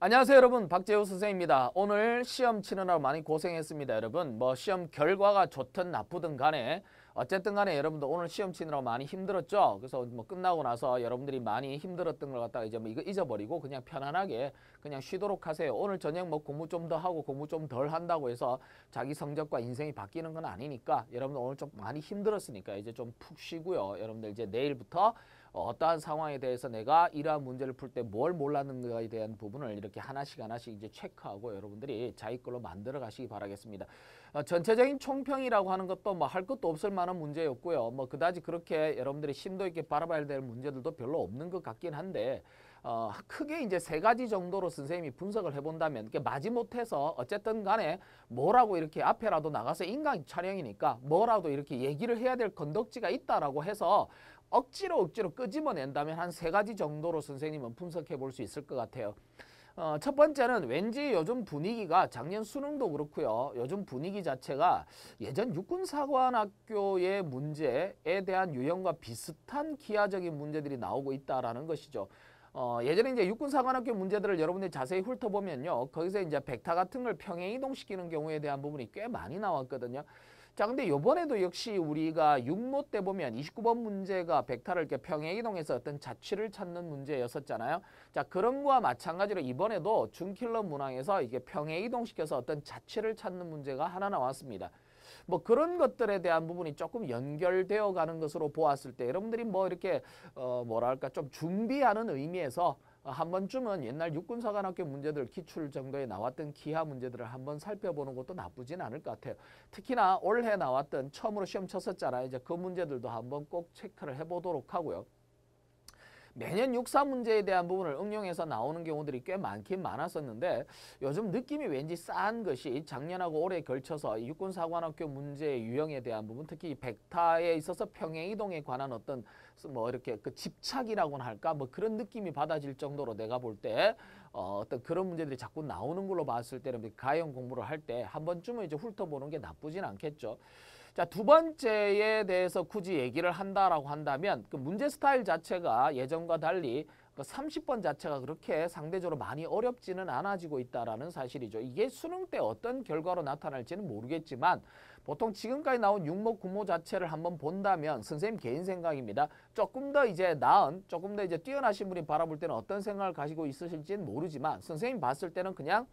안녕하세요 여러분 박재호 선생입니다. 오늘 시험 치느라고 많이 고생했습니다. 여러분 뭐 시험 결과가 좋든 나쁘든 간에 어쨌든 간에 여러분도 오늘 시험 치느라 고 많이 힘들었죠. 그래서 뭐 끝나고 나서 여러분들이 많이 힘들었던 걸 갖다가 이제 뭐 이거 잊어버리고 그냥 편안하게 그냥 쉬도록 하세요. 오늘 저녁 뭐 공부 좀 더 하고 공부 좀 덜 한다고 해서 자기 성적과 인생이 바뀌는 건 아니니까 여러분들 오늘 좀 많이 힘들었으니까 이제 좀 푹 쉬고요. 여러분들 이제 내일부터 어떠한 상황에 대해서 내가 이러한 문제를 풀 때 뭘 몰랐는가에 대한 부분을 이렇게 하나씩 하나씩 이제 체크하고 여러분들이 자기 걸로 만들어 가시기 바라겠습니다. 어, 전체적인 총평이라고 하는 것도 뭐 할 것도 없을 만한 문제였고요. 뭐 그다지 그렇게 여러분들이 심도 있게 바라봐야 될 문제들도 별로 없는 것 같긴 한데 어, 크게 이제 세 가지 정도로 선생님이 분석을 해본다면 그 마지못해서 어쨌든 간에 뭐라고 이렇게 앞에라도 나가서 인간 촬영이니까 뭐라도 이렇게 얘기를 해야 될 건덕지가 있다라고 해서 억지로 억지로 끄집어낸다면 한 세 가지 정도로 선생님은 분석해 볼 수 있을 것 같아요. 어, 첫 번째는 왠지 요즘 분위기가 작년 수능도 그렇고요. 요즘 분위기 자체가 예전 육군사관학교의 문제에 대한 유형과 비슷한 기하적인 문제들이 나오고 있다라는 것이죠. 어, 예전에 이제 육군사관학교 문제들을 여러분들이 자세히 훑어보면요. 거기서 이제 벡타 같은 걸 평행 이동시키는 경우에 대한 부분이 꽤 많이 나왔거든요. 자 근데 요번에도 역시 우리가 6모때 보면 29번 문제가 벡터를 평행이동해서 어떤 자취를 찾는 문제였었잖아요. 자 그런 거와 마찬가지로 이번에도 준킬러 문항에서 이게 평행이동시켜서 어떤 자취를 찾는 문제가 하나 나왔습니다. 뭐 그런 것들에 대한 부분이 조금 연결되어 가는 것으로 보았을 때 여러분들이 뭐 이렇게 어 뭐랄까 좀 준비하는 의미에서 어, 한 번쯤은 옛날 육군사관학교 문제들 기출 정도에 나왔던 기하 문제들을 한번 살펴보는 것도 나쁘진 않을 것 같아요. 특히나 올해 나왔던 처음으로 시험 쳤었잖아요. 이제 그 문제들도 한번 꼭 체크를 해보도록 하고요. 매년 육사 문제에 대한 부분을 응용해서 나오는 경우들이 꽤 많긴 많았었는데 요즘 느낌이 왠지 싸한 것이 작년하고 올해 걸쳐서 육군사관학교 문제 유형에 대한 부분 특히 백타에 있어서 평행이동에 관한 어떤 뭐 이렇게 그 집착이라고나 할까 뭐 그런 느낌이 받아질 정도로 내가 볼 때 어, 어떤 그런 문제들이 자꾸 나오는 걸로 봤을 때는 가형 공부를 할 때 한 번쯤은 이제 훑어보는 게 나쁘진 않겠죠. 자, 두 번째에 대해서 굳이 얘기를 한다라고 한다면 그 문제 스타일 자체가 예전과 달리 그 30번 자체가 그렇게 상대적으로 많이 어렵지는 않아지고 있다라는 사실이죠. 이게 수능 때 어떤 결과로 나타날지는 모르겠지만 보통 지금까지 나온 육목 구모 자체를 한번 본다면 선생님 개인 생각입니다. 조금 더 이제 나은, 조금 더 이제 뛰어나신 분이 바라볼 때는 어떤 생각을 가지고 있으실지는 모르지만 선생님 봤을 때는 그냥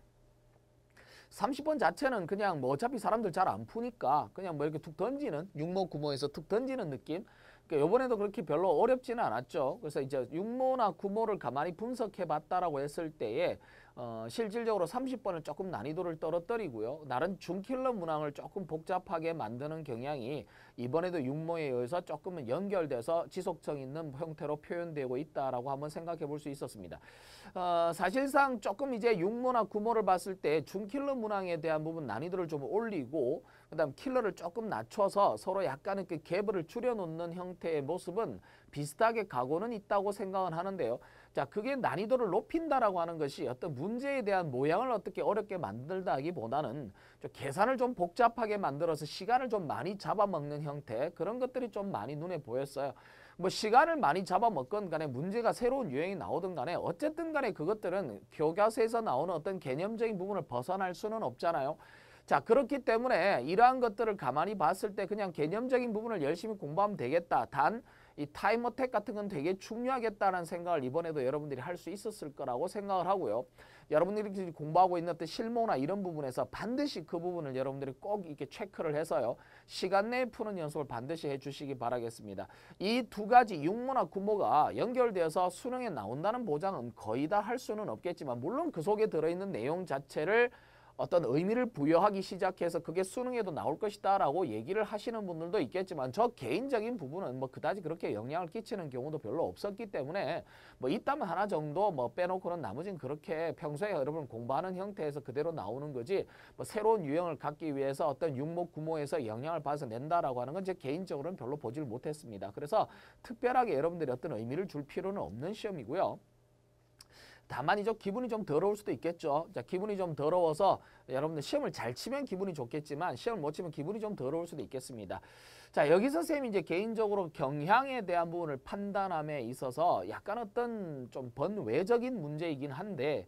30번 자체는 그냥 뭐 어차피 사람들 잘 안 푸니까 그냥 뭐 이렇게 툭 던지는 육모 구모에서 툭 던지는 느낌 그러니까 요번에도 그렇게 별로 어렵지는 않았죠. 그래서 이제 육모나 구모를 가만히 분석해 봤다라고 했을 때에 어, 실질적으로 30번은 조금 난이도를 떨어뜨리고요. 나름 중킬러 문항을 조금 복잡하게 만드는 경향이 이번에도 육모에 의해서 조금은 연결돼서 지속성 있는 형태로 표현되고 있다라고 한번 생각해 볼 수 있었습니다. 어, 사실상 조금 이제 육모나 구모를 봤을 때 중킬러 문항에 대한 부분 난이도를 좀 올리고 그다음 킬러를 조금 낮춰서 서로 약간의 그 갭을 줄여놓는 형태의 모습은 비슷하게 가고는 있다고 생각은 하는데요. 자, 그게 난이도를 높인다라고 하는 것이 어떤 문제에 대한 모양을 어떻게 어렵게 만들다기보다는 좀 계산을 좀 복잡하게 만들어서 시간을 좀 많이 잡아먹는 형태 그런 것들이 좀 많이 눈에 보였어요. 뭐 시간을 많이 잡아먹건 간에 문제가 새로운 유행이 나오든 간에 어쨌든 간에 그것들은 교과서에서 나오는 어떤 개념적인 부분을 벗어날 수는 없잖아요. 자 그렇기 때문에 이러한 것들을 가만히 봤을 때 그냥 개념적인 부분을 열심히 공부하면 되겠다. 단이 타임 어택 같은 건 되게 중요하겠다는 생각을 이번에도 여러분들이 할 수 있었을 거라고 생각을 하고요. 여러분들이 공부하고 있는 어떤 실무나 이런 부분에서 반드시 그 부분을 여러분들이 꼭 이렇게 체크를 해서요. 시간 내에 푸는 연습을 반드시 해주시기 바라겠습니다. 이 두 가지 육문학 구모가 연결되어서 수능에 나온다는 보장은 거의 다 할 수는 없겠지만 물론 그 속에 들어있는 내용 자체를 어떤 의미를 부여하기 시작해서 그게 수능에도 나올 것이다 라고 얘기를 하시는 분들도 있겠지만 저 개인적인 부분은 뭐 그다지 그렇게 영향을 끼치는 경우도 별로 없었기 때문에 뭐 있다면 하나 정도 뭐 빼놓고는 나머진 그렇게 평소에 여러분 공부하는 형태에서 그대로 나오는 거지 뭐 새로운 유형을 갖기 위해서 어떤 육목구모에서 영향을 받아서 낸다라고 하는 건 제 개인적으로는 별로 보질 못했습니다. 그래서 특별하게 여러분들이 어떤 의미를 줄 필요는 없는 시험이고요. 다만 이제 기분이 좀 더러울 수도 있겠죠. 자, 기분이 좀 더러워서 여러분들 시험을 잘 치면 기분이 좋겠지만 시험을 못 치면 기분이 좀 더러울 수도 있겠습니다. 자, 여기서 선생님이 이제 개인적으로 경향에 대한 부분을 판단함에 있어서 약간 어떤 좀 번외적인 문제이긴 한데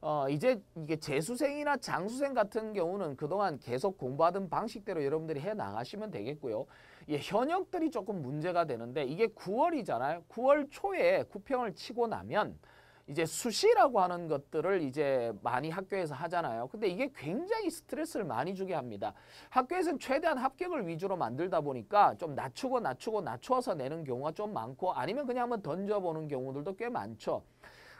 어, 이제 이게 재수생이나 장수생 같은 경우는 그동안 계속 공부하던 방식대로 여러분들이 해 나가시면 되겠고요. 예, 현역들이 조금 문제가 되는데 이게 9월이잖아요. 9월 초에 구평을 치고 나면 이제 수시라고 하는 것들을 이제 많이 학교에서 하잖아요. 근데 이게 굉장히 스트레스를 많이 주게 합니다. 학교에서는 최대한 합격을 위주로 만들다 보니까 좀 낮추고 낮추고 낮추어서 내는 경우가 좀 많고 아니면 그냥 한번 던져보는 경우들도 꽤 많죠.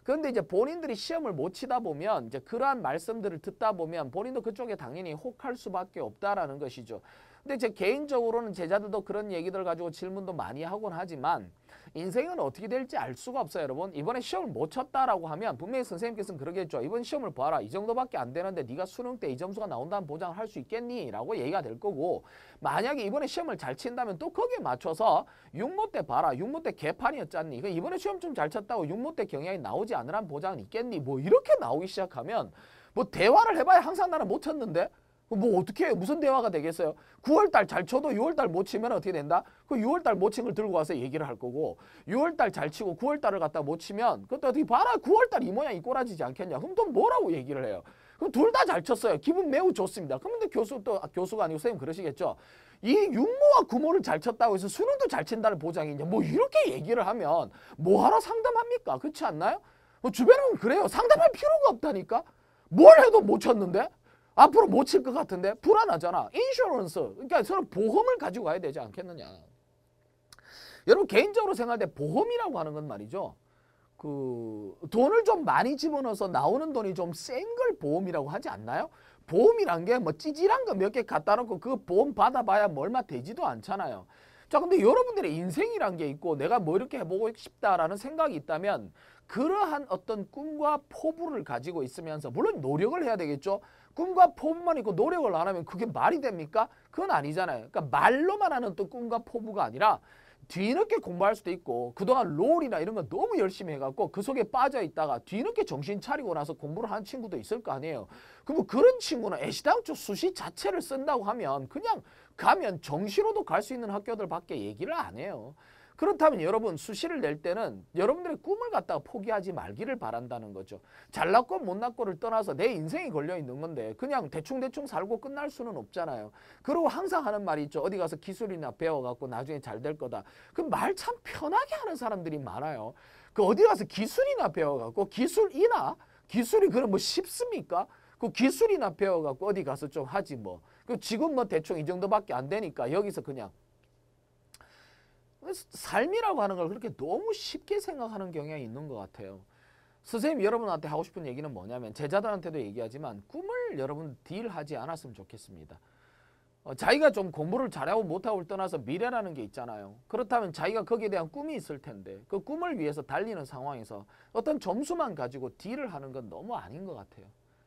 그런데 이제 본인들이 시험을 못 치다 보면 이제 그러한 말씀들을 듣다 보면 본인도 그쪽에 당연히 혹할 수밖에 없다라는 것이죠. 근데 제 개인적으로는 제자들도 그런 얘기들 가지고 질문도 많이 하곤 하지만 인생은 어떻게 될지 알 수가 없어요 여러분 이번에 시험을 못 쳤다라고 하면 분명히 선생님께서는 그러겠죠 이번 시험을 봐라 이 정도밖에 안 되는데 네가 수능 때 이 점수가 나온다는 보장을 할 수 있겠니? 라고 얘기가 될 거고 만약에 이번에 시험을 잘 친다면 또 거기에 맞춰서 6모때 봐라 6모때 개판이었잖니 그 이번에 시험 좀 잘 쳤다고 6모때 경향이 나오지 않으란 보장은 있겠니? 뭐 이렇게 나오기 시작하면 뭐 대화를 해봐야 항상 나는 못 쳤는데 뭐 어떻게 해 무슨 대화가 되겠어요? 9월달 잘 쳐도 6월달 못 치면 어떻게 된다? 그 6월달 못 친 걸 들고 와서 얘기를 할 거고 6월달 잘 치고 9월달을 갖다 못 치면 그것도 어떻게 봐라 9월달 이 모양 이 꼬라지지 않겠냐? 그럼 또 뭐라고 얘기를 해요? 그럼 둘 다 잘 쳤어요. 기분 매우 좋습니다. 그럼 근데 교수 또 아, 교수가 아니고 선생님 그러시겠죠? 이 육모와 구모를 잘 쳤다고 해서 수능도 잘 친다는 보장이냐? 뭐 이렇게 얘기를 하면 뭐하러 상담합니까? 그렇지 않나요? 뭐 주변은 그래요. 상담할 필요가 없다니까? 뭘 해도 못 쳤는데? 앞으로 못 칠 것 같은데 불안하잖아. 인슈런스. 그러니까 서로 보험을 가지고 가야 되지 않겠느냐. 여러분 개인적으로 생각할 때 보험이라고 하는 건 말이죠. 그 돈을 좀 많이 집어넣어서 나오는 돈이 좀 센 걸 보험이라고 하지 않나요? 보험이란 게 뭐 찌질한 거 몇 개 갖다 놓고 그 보험 받아봐야 뭐 얼마 되지도 않잖아요. 자 근데 여러분들의 인생이란 게 있고 내가 뭐 이렇게 해보고 싶다라는 생각이 있다면 그러한 어떤 꿈과 포부를 가지고 있으면서 물론 노력을 해야 되겠죠. 꿈과 포부만 있고 노력을 안 하면 그게 말이 됩니까? 그건 아니잖아요. 그러니까 말로만 하는 또 꿈과 포부가 아니라 뒤늦게 공부할 수도 있고 그동안 롤이나 이런 거 너무 열심히 해갖고 그 속에 빠져 있다가 뒤늦게 정신 차리고 나서 공부를 한 친구도 있을 거 아니에요. 그럼 뭐 그런 친구는 애시당초 수시 자체를 쓴다고 하면 그냥 가면 정시로도 갈 수 있는 학교들밖에 얘기를 안 해요. 그렇다면 여러분 수시를 낼 때는 여러분들의 꿈을 갖다가 포기하지 말기를 바란다는 거죠. 잘났고 못났고를 떠나서 내 인생이 걸려있는 건데 그냥 대충대충 살고 끝날 수는 없잖아요. 그리고 항상 하는 말이 있죠. 어디 가서 기술이나 배워갖고 나중에 잘 될 거다. 그 말 참 편하게 하는 사람들이 많아요. 그 어디 가서 기술이나 배워갖고 기술이나 기술이 그럼 뭐 쉽습니까? 그 기술이나 배워갖고 어디 가서 좀 하지 뭐. 그 지금 뭐 대충 이 정도밖에 안 되니까 여기서 그냥 삶이라고 하는 걸 그렇게 너무 쉽게 생각하는 경향이 있는 것 같아요. 선생님 여러분한테 하고 싶은 얘기는 뭐냐면 제자들한테도 얘기하지만 꿈을 여러분 딜하지 않았으면 좋겠습니다. 어, 자기가 좀 공부를 잘하고 못하고를 떠나서 미래라는 게 있잖아요. 그렇다면 자기가 거기에 대한 꿈이 있을 텐데 그 꿈을 위해서 달리는 상황에서 어떤 점수만 가지고 딜을 하는 건 너무 아닌 것 같아요.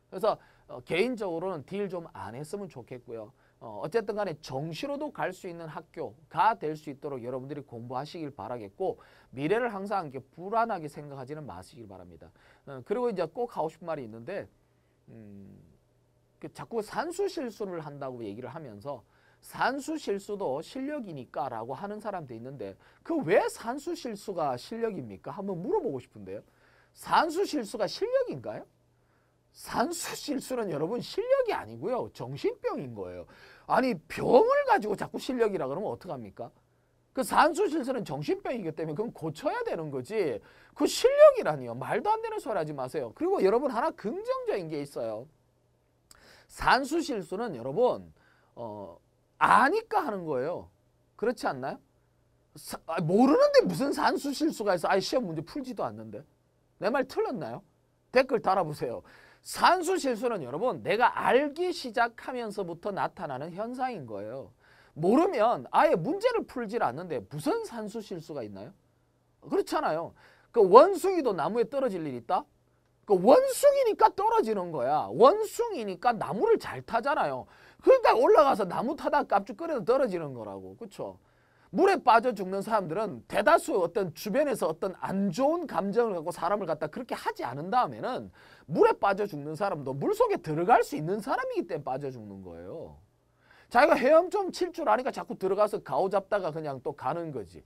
그래서 어, 개인적으로는 딜 좀 안 했으면 좋겠고요. 어, 쨌든 간에 정시로도 갈 수 있는 학교가 될 수 있도록 여러분들이 공부하시길 바라겠고 미래를 항상 이렇게 불안하게 생각하지는 마시길 바랍니다. 어, 그리고 이제 꼭 하고 싶은 말이 있는데 음, 그 자꾸 산수 실수를 한다고 얘기를 하면서 산수 실수도 실력이니까 라고 하는 사람도 있는데 그 왜 산수 실수가 실력입니까? 한번 물어보고 싶은데요. 산수 실수가 실력인가요? 산수 실수는 여러분 실력이 아니고요. 정신병인 거예요. 아니 병을 가지고 자꾸 실력이라 그러면 어떡합니까? 그 산수 실수는 정신병이기 때문에 그건 고쳐야 되는 거지. 그 실력이라니요. 말도 안 되는 소리 하지 마세요. 그리고 여러분 하나 긍정적인 게 있어요. 산수 실수는 여러분 어, 아니까 하는 거예요. 그렇지 않나요? 사, 아, 모르는데 무슨 산수 실수가 있어. 아예 시험 문제 풀지도 않는데. 내 말 틀렸나요? 댓글 달아보세요. 산수 실수는 여러분 내가 알기 시작하면서부터 나타나는 현상인 거예요. 모르면 아예 문제를 풀질 않는데 무슨 산수 실수가 있나요? 그렇잖아요. 그 원숭이도 나무에 떨어질 일 있다? 그 원숭이니까 떨어지는 거야. 원숭이니까 나무를 잘 타잖아요. 그러니까 올라가서 나무 타다 깝죽거려도 떨어지는 거라고. 그렇죠? 물에 빠져 죽는 사람들은 대다수 어떤 주변에서 어떤 안 좋은 감정을 갖고 사람을 갖다 그렇게 하지 않은 다음에는 물에 빠져 죽는 사람도 물속에 들어갈 수 있는 사람이기 때문에 빠져 죽는 거예요. 자기가 헤엄좀 칠 줄 아니까 자꾸 들어가서 가오 잡다가 그냥 또 가는 거지.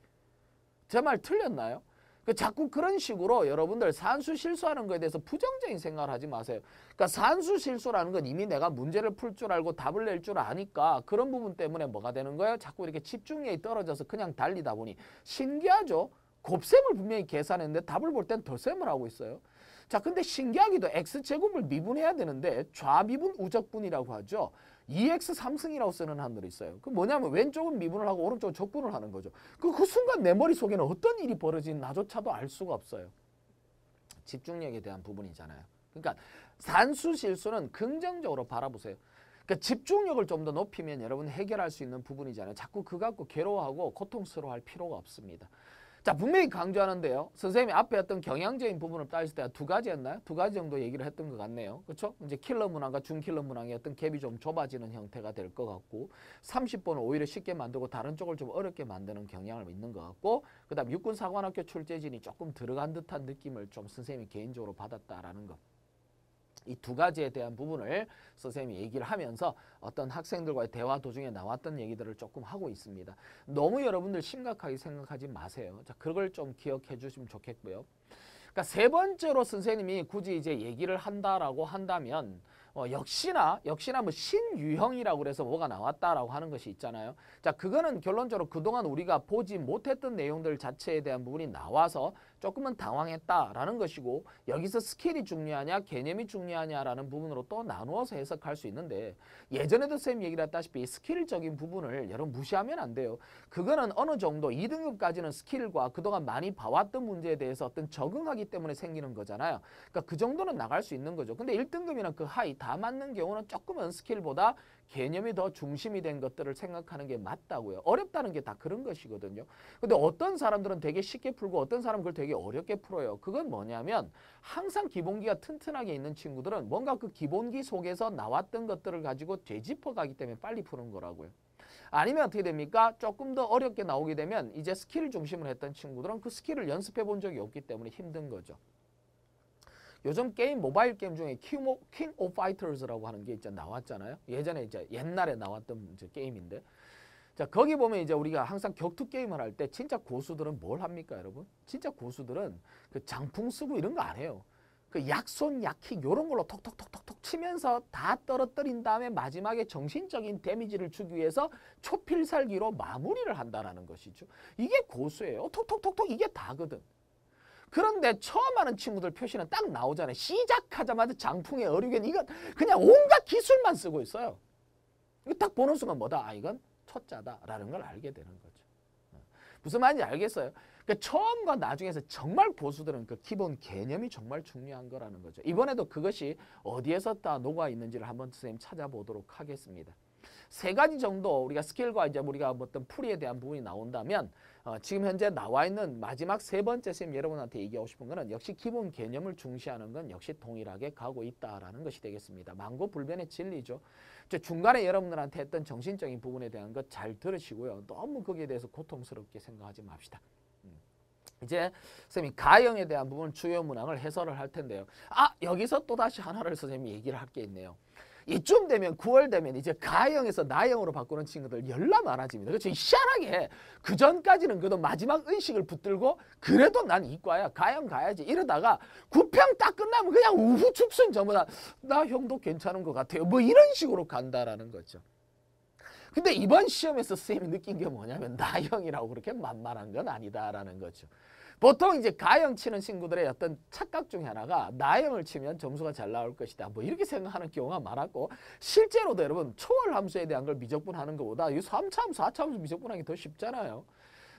제 말 틀렸나요? 그 자꾸 그런 식으로 여러분들 산수 실수하는 것에 대해서 부정적인 생각을 하지 마세요. 그러니까 산수 실수라는 건 이미 내가 문제를 풀 줄 알고 답을 낼 줄 아니까 그런 부분 때문에 뭐가 되는 거예요? 자꾸 이렇게 집중력이 떨어져서 그냥 달리다 보니 신기하죠? 곱셈을 분명히 계산했는데 답을 볼땐 덜셈을 하고 있어요. 자, 근데 신기하기도 x제곱을 미분해야 되는데 좌미분 우적분이라고 하죠. EX 3승이라고 쓰는 한늘이 있어요. 그 뭐냐면 왼쪽은 미분을 하고 오른쪽은 적분을 하는 거죠. 그, 그 순간 내 머릿속에는 어떤 일이 벌어진 나조차도 알 수가 없어요. 집중력에 대한 부분이잖아요. 그러니까 산수 실수는 긍정적으로 바라보세요. 그러니까 집중력을 좀 더 높이면 여러분 해결할 수 있는 부분이잖아요. 자꾸 그 갖고 괴로워하고 고통스러워할 필요가 없습니다. 자 분명히 강조하는데요. 선생님이 앞에 어떤 경향적인 부분을 따질 때 두 가지였나요? 두 가지 정도 얘기를 했던 것 같네요. 그렇죠? 이제 킬러 문항과 중킬러 문항의 어떤 갭이 좀 좁아지는 형태가 될 것 같고 30번을 오히려 쉽게 만들고 다른 쪽을 좀 어렵게 만드는 경향을 믿는것 같고 그 다음 육군사관학교 출제진이 조금 들어간 듯한 느낌을 좀 선생님이 개인적으로 받았다라는 것. 이두 가지에 대한 부분을 선생님이 얘기를 하면서 어떤 학생들과의 대화 도중에 나왔던 얘기들을 조금 하고 있습니다. 너무 여러분들 심각하게 생각하지 마세요. 자, 그걸 좀 기억해 주시면 좋겠고요. 그러니까 세 번째로 선생님이 굳이 이제 얘기를 한다라고 한다면 어, 역시나 역시나 뭐 신유형이라고 그래서 뭐가 나왔다라고 하는 것이 있잖아요. 자, 그거는 결론적으로 그동안 우리가 보지 못했던 내용들 자체에 대한 부분이 나와서 조금은 당황했다라는 것이고 여기서 스킬이 중요하냐 개념이 중요하냐라는 부분으로 또 나누어서 해석할 수 있는데 예전에도 쌤 얘기를 했다시피 스킬적인 부분을 여러분 무시하면 안 돼요. 그거는 어느 정도 2등급까지는 스킬과 그동안 많이 봐왔던 문제에 대해서 어떤 적응하기 때문에 생기는 거잖아요. 그러니까 그 정도는 나갈 수 있는 거죠. 근데 1등급이나 그 하이 다 맞는 경우는 조금은 스킬보다 개념이 더 중심이 된 것들을 생각하는 게 맞다고요. 어렵다는 게 다 그런 것이거든요. 근데 어떤 사람들은 되게 쉽게 풀고 어떤 사람은 그걸 되게 어렵게 풀어요. 그건 뭐냐면 항상 기본기가 튼튼하게 있는 친구들은 뭔가 그 기본기 속에서 나왔던 것들을 가지고 되짚어 가기 때문에 빨리 푸는 거라고요. 아니면 어떻게 됩니까? 조금 더 어렵게 나오게 되면 이제 스킬 중심을 했던 친구들은 그 스킬을 연습해 본 적이 없기 때문에 힘든 거죠. 요즘 게임 모바일 게임 중에 킹 오브 오 파이터즈라고 하는 게 이제 나왔잖아요. 예전에 이제 옛날에 나왔던 이제 게임인데 자 거기 보면 이제 우리가 항상 격투 게임을 할 때 진짜 고수들은 뭘 합니까 여러분? 진짜 고수들은 그 장풍 쓰고 이런 거 안 해요. 그 약손 약킥 요런 걸로 톡톡톡톡톡 치면서 다 떨어뜨린 다음에 마지막에 정신적인 데미지를 주기 위해서 초필살기로 마무리를 한다라는 것이죠. 이게 고수예요. 톡톡톡톡 이게 다거든. 그런데 처음 하는 친구들 표시는 딱 나오잖아요. 시작하자마자 장풍의 어류견 이건 그냥 온갖 기술만 쓰고 있어요. 이거 딱 보는 순간 뭐다? 아 이건 첫자다라는 걸 알게 되는 거죠. 어. 무슨 말인지 알겠어요? 그러니까 처음과 나중에서 정말 보수들은 그 기본 개념이 정말 중요한 거라는 거죠. 이번에도 그것이 어디에서 다 녹아 있는지를 한번 선생님 찾아보도록 하겠습니다. 세 가지 정도 우리가 스킬과 이제 우리가 어떤 풀이에 대한 부분이 나온다면 어, 지금 현재 나와 있는 마지막 세 번째 선생님 여러분한테 얘기하고 싶은 것은 역시 기본 개념을 중시하는 건 역시 동일하게 가고 있다라는 것이 되겠습니다. 망고 불변의 진리죠. 저 중간에 여러분들한테 했던 정신적인 부분에 대한 것 잘 들으시고요. 너무 거기에 대해서 고통스럽게 생각하지 맙시다. 음. 이제 선생님 가형에 대한 부분 주요 문항을 해설을 할 텐데요. 아 여기서 또다시 하나를 선생님이 얘기를 할 게 있네요. 이쯤 되면 9월 되면 이제 가형에서 나형으로 바꾸는 친구들 열나 많아집니다. 그렇죠? 희한하게 그 전까지는 그래도 마지막 의식을 붙들고 그래도 난 이과야 가형 가야지 이러다가 구평 딱 끝나면 그냥 우후죽순 전부 다나 형도 괜찮은 것 같아요. 뭐 이런 식으로 간다라는 거죠. 근데 이번 시험에서 선생님이 느낀 게 뭐냐면 나형이라고 그렇게 만만한 건 아니다라는 거죠. 보통 이제 가형 치는 친구들의 어떤 착각 중에 하나가 나형을 치면 점수가 잘 나올 것이다. 뭐 이렇게 생각하는 경우가 많았고 실제로도 여러분 초월 함수에 대한 걸 미적분하는 것보다 이 3차 함수, 4차 함수 미적분하기 더 쉽잖아요.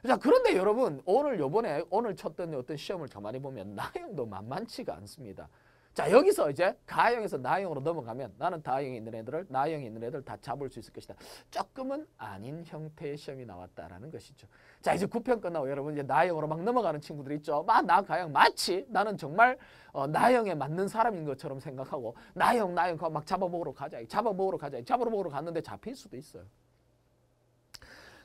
자 그런데 여러분 오늘 요번에 오늘 쳤던 어떤 시험을 가만히 보면 나형도 만만치가 않습니다. 자 여기서 이제 가형에서 나형으로 넘어가면 나는 다형이 있는 애들을 나형이 있는 애들 다 잡을 수 있을 것이다. 조금은 아닌 형태의 시험이 나왔다라는 것이죠. 자 이제 9편 끝나고 여러분 이제 나형으로 막 넘어가는 친구들 있죠. 막 나 가형 마치 나는 정말 어, 나형에 맞는 사람인 것처럼 생각하고 나형 나형 막 잡아먹으러 가자. 잡아먹으러 가자. 잡아먹으러 갔는데 잡힐 수도 있어요.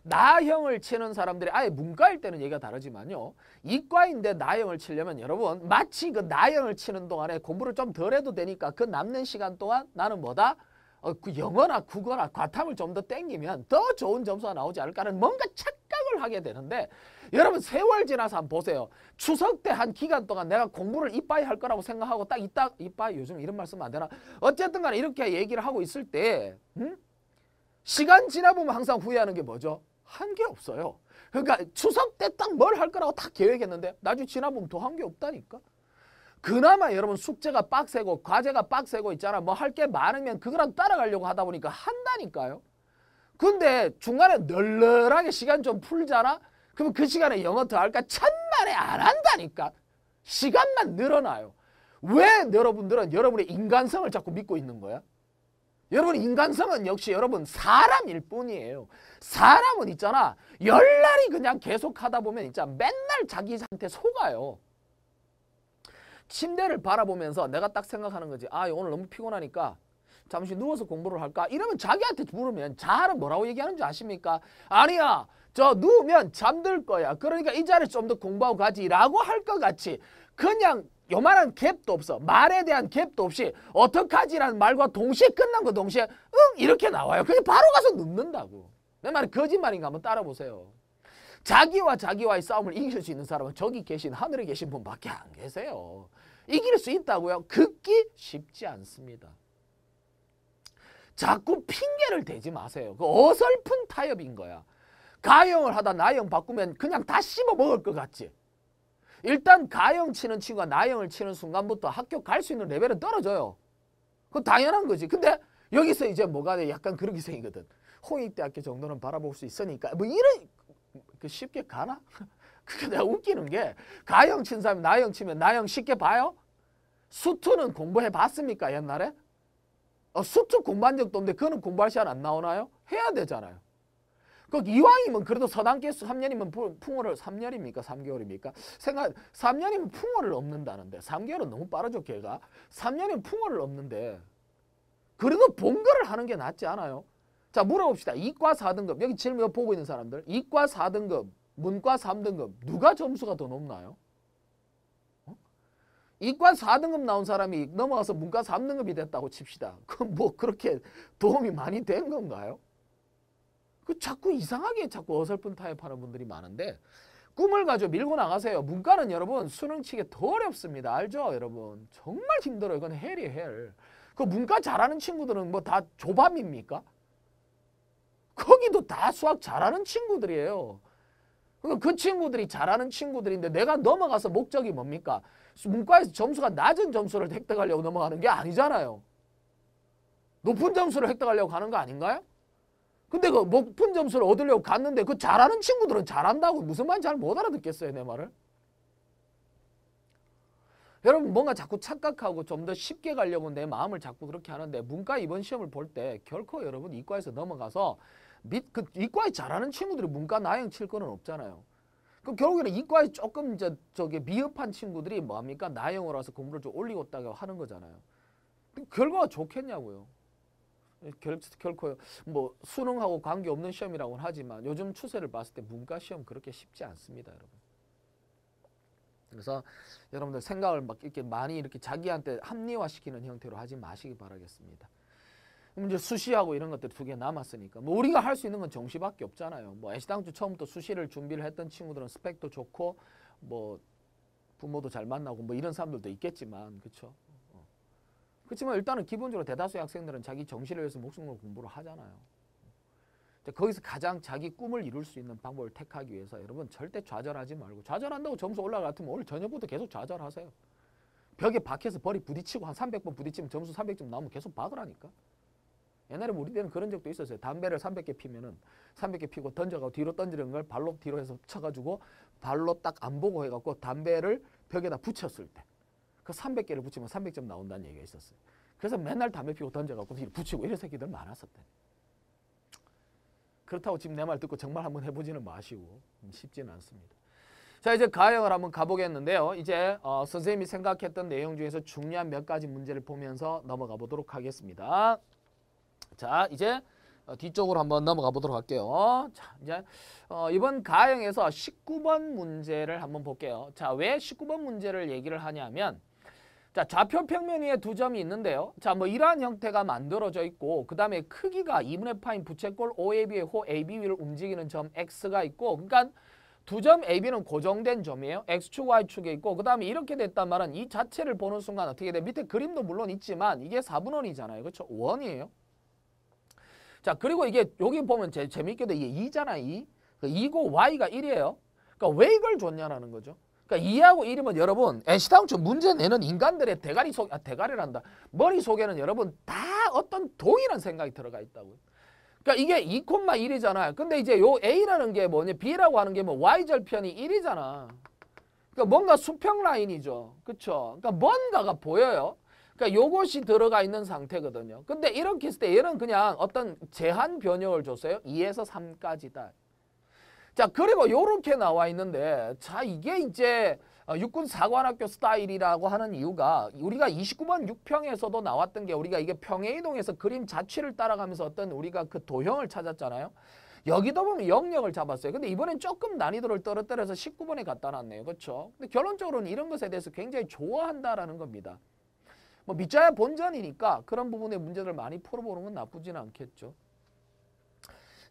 나형을 치는 사람들이 아예 문과일 때는 얘기가 다르지만요. 이과인데 나형을 치려면 여러분 마치 그 나형을 치는 동안에 공부를 좀 덜 해도 되니까 그 남는 시간 동안 나는 뭐다? 어, 그 영어나 국어나 과탐을 좀 더 땡기면 더 좋은 점수가 나오지 않을까라는 뭔가 착각을 하게 되는데 여러분 세월 지나서 한번 보세요. 추석 때 한 기간 동안 내가 공부를 이빠이 할 거라고 생각하고 딱 이따 이빠이 요즘 이런 말씀 안 되나? 어쨌든 간에 이렇게 얘기를 하고 있을 때 음? 시간 지나보면 항상 후회하는 게 뭐죠? 한게 없어요. 그러니까 추석 때 딱 뭘 할 거라고 다 계획했는데 나중에 지나보면 더 한 게 없다니까. 그나마 여러분 숙제가 빡세고 과제가 빡세고 있잖아. 뭐 할 게 많으면 그거랑 따라가려고 하다 보니까 한다니까요. 근데 중간에 널널하게 시간 좀 풀잖아. 그럼 그 시간에 영어 더 할까? 천만에 안 한다니까. 시간만 늘어나요. 왜 여러분들은 여러분의 인간성을 자꾸 믿고 있는 거야? 여러분 인간성은 역시 여러분 사람일 뿐이에요. 사람은 있잖아 열날이 그냥 계속하다 보면 있잖아 맨날 자기 한테 속아요. 침대를 바라보면서 내가 딱 생각하는 거지. 아 오늘 너무 피곤하니까 잠시 누워서 공부를 할까? 이러면 자기한테 물으면 자는 뭐라고 얘기하는지 아십니까? 아니야 저 누우면 잠들 거야. 그러니까 이 자리에 좀더 공부하고 가지라고 할 것 같이 그냥 요만한 갭도 없어. 말에 대한 갭도 없이 어떡하지라는 말과 동시에 끝난 거 동시에 응 이렇게 나와요. 그게 바로 가서 늦는다고내 말이 거짓말인가 한번 따라보세요. 자기와 자기와의 싸움을 이길 수 있는 사람은 저기 계신 하늘에 계신 분밖에 안 계세요. 이길 수 있다고요? 극기 쉽지 않습니다. 자꾸 핑계를 대지 마세요. 그 어설픈 타협인 거야. 가형을 하다 나형 바꾸면 그냥 다 씹어 먹을 것 같지. 일단 가영 치는 친구가 나영을 치는 순간부터 학교 갈 수 있는 레벨은 떨어져요. 그 당연한 거지. 근데 여기서 이제 뭐가 돼? 약간 그런 기생이거든. 홍익대학교 정도는 바라볼 수 있으니까 뭐 이런 그 쉽게 가나? 그게 내가 웃기는 게 가형 친 사람이 나형 치면 나형 쉽게 봐요? 수투는 공부해 봤습니까 옛날에? 어, 수투 공부한 적도 없는데 그거는 공부할 시간 안 나오나요? 해야 되잖아요. 그 이왕이면 그래도 서당계수 3년이면 풍월을 3년입니까? 3개월입니까? 생각 3년이면 풍월을 없는다는데 3개월은 너무 빠르죠 걔가 3년이면 풍월을 없는데 그래도 본거를 하는 게 낫지 않아요? 자 물어봅시다. 이과 4등급 여기 질문 보고 있는 사람들 이과 4등급 문과 3등급 누가 점수가 더 높나요? 어? 이과 4등급 나온 사람이 넘어가서 문과 3등급이 됐다고 칩시다. 그럼 뭐 그렇게 도움이 많이 된 건가요? 그 자꾸 이상하게 자꾸 어설픈 타협하는 분들이 많은데 꿈을 가지고 밀고 나가세요. 문과는 여러분 수능치기 더 어렵습니다. 알죠? 여러분 정말 힘들어요. 이건 헬이 헬. 그 문과 잘하는 친구들은 뭐 다 조밤입니까? 거기도 다 수학 잘하는 친구들이에요. 그러니까 그 친구들이 잘하는 친구들인데 내가 넘어가서 목적이 뭡니까? 문과에서 점수가 낮은 점수를 획득하려고 넘어가는 게 아니잖아요. 높은 점수를 획득하려고 가는 거 아닌가요? 근데 그 높은 점수를 얻으려고 갔는데 그 잘하는 친구들은 잘한다고 무슨 말인지 잘 못 알아듣겠어요 내 말을. 여러분 뭔가 자꾸 착각하고 좀 더 쉽게 가려고 내 마음을 자꾸 그렇게 하는데 문과 이번 시험을 볼 때 결코 여러분 이과에서 넘어가서 밑, 그 이과에 잘하는 친구들이 문과 나영 칠 거는 없잖아요. 그 결국에는 이과에 조금 이 저게 미흡한 친구들이 뭐합니까? 나영으로 와서 공부를 좀 올리고 있다고 하는 거잖아요. 결과가 좋겠냐고요. 결, 결코 뭐 수능하고 관계없는 시험이라고는 하지만 요즘 추세를 봤을 때 문과 시험 그렇게 쉽지 않습니다. 여러분. 그래서 여러분들 생각을 막 이렇게 많이 이렇게 자기한테 합리화시키는 형태로 하지 마시기 바라겠습니다. 이제 수시하고 이런 것들 두 개 남았으니까 뭐 우리가 할 수 있는 건 정시밖에 없잖아요. 뭐 애시당초 처음부터 수시를 준비를 했던 친구들은 스펙도 좋고 뭐 부모도 잘 만나고 뭐 이런 사람들도 있겠지만 그렇죠. 그렇지만 일단은 기본적으로 대다수의 학생들은 자기 정신을 위해서 목숨 걸 공부를 하잖아요. 거기서 가장 자기 꿈을 이룰 수 있는 방법을 택하기 위해서 여러분 절대 좌절하지 말고 좌절한다고 점수 올라갈 같으면 오늘 저녁부터 계속 좌절하세요. 벽에 박혀서 벌이 부딪히고 한 300번 부딪히면 점수 300점 나오면 계속 박으라니까. 옛날에 뭐 우리 때는 그런 적도 있었어요. 담배를 300개 피면은 300개 피고 던져가고 뒤로 던지는 걸 발로 뒤로 해서 쳐가지고 발로 딱 안 보고 해갖고 담배를 벽에다 붙였을 때그 300개를 붙이면 300점 나온다는 얘기가 있었어요. 그래서 맨날 담배 피고 던져갖고 붙이고 이런 새끼들 많았었대. 그렇다고 지금 내 말 듣고 정말 한번 해보지는 마시고 음, 쉽지는 않습니다. 자 이제 가형을 한번 가보겠는데요. 이제 어, 선생님이 생각했던 내용 중에서 중요한 몇 가지 문제를 보면서 넘어가 보도록 하겠습니다. 자 이제 어, 뒤쪽으로 한번 넘어가 보도록 할게요. 자 이제 어, 이번 가형에서 19번 문제를 한번 볼게요. 자 왜 19번 문제를 얘기를 하냐면 자, 좌표 평면 위에 두 점이 있는데요. 자, 뭐 이러한 형태가 만들어져 있고 그 다음에 크기가 2분의 파인 부채꼴 OAB의 호 AB위를 움직이는 점 X가 있고 그러니까 두 점 AB는 고정된 점이에요. X축, Y축에 있고 그 다음에 이렇게 됐단 말은 이 자체를 보는 순간 어떻게 돼? 밑에 그림도 물론 있지만 이게 4분의 이잖아요 그렇죠? 원이에요. 자, 그리고 이게 여기 보면 제, 재밌게도 이게 2잖아, 2. 2고 Y가 1이에요. 그러니까 왜 이걸 줬냐라는 거죠. 그러니까 2하고 1이면 여러분 애시당초 문제 내는 인간들의 대가리 속, 아, 대가리란다. 머리 속에는 여러분 다 어떤 동일한 생각이 들어가 있다고요. 그러니까 이게 2,1이잖아. 요 근데 이제 요 A라는 게 뭐냐, B라고 하는 게 뭐 Y절편이 1이잖아. 그러니까 뭔가 수평 라인이죠. 그렇죠? 그러니까 뭔가가 보여요. 그러니까 요것이 들어가 있는 상태거든요. 근데 이렇게 했을 때 얘는 그냥 어떤 제한 변형을 줬어요. 2에서 3까지다. 자 그리고 요렇게 나와 있는데 자 이게 이제 어, 육군 사관학교 스타일이라고 하는 이유가 우리가 29번 6평에서도 나왔던 게 우리가 이게 평해이동에서 그림 자취를 따라가면서 어떤 우리가 그 도형을 찾았잖아요. 여기도 보면 영역을 잡았어요. 근데 이번엔 조금 난이도를 떨어뜨려서 19번에 갖다 놨네요. 그렇죠? 근데 결론적으로는 이런 것에 대해서 굉장히 좋아한다라는 겁니다. 뭐 밑자야 본전이니까 그런 부분의 문제를 많이 풀어보는 건 나쁘진 않겠죠.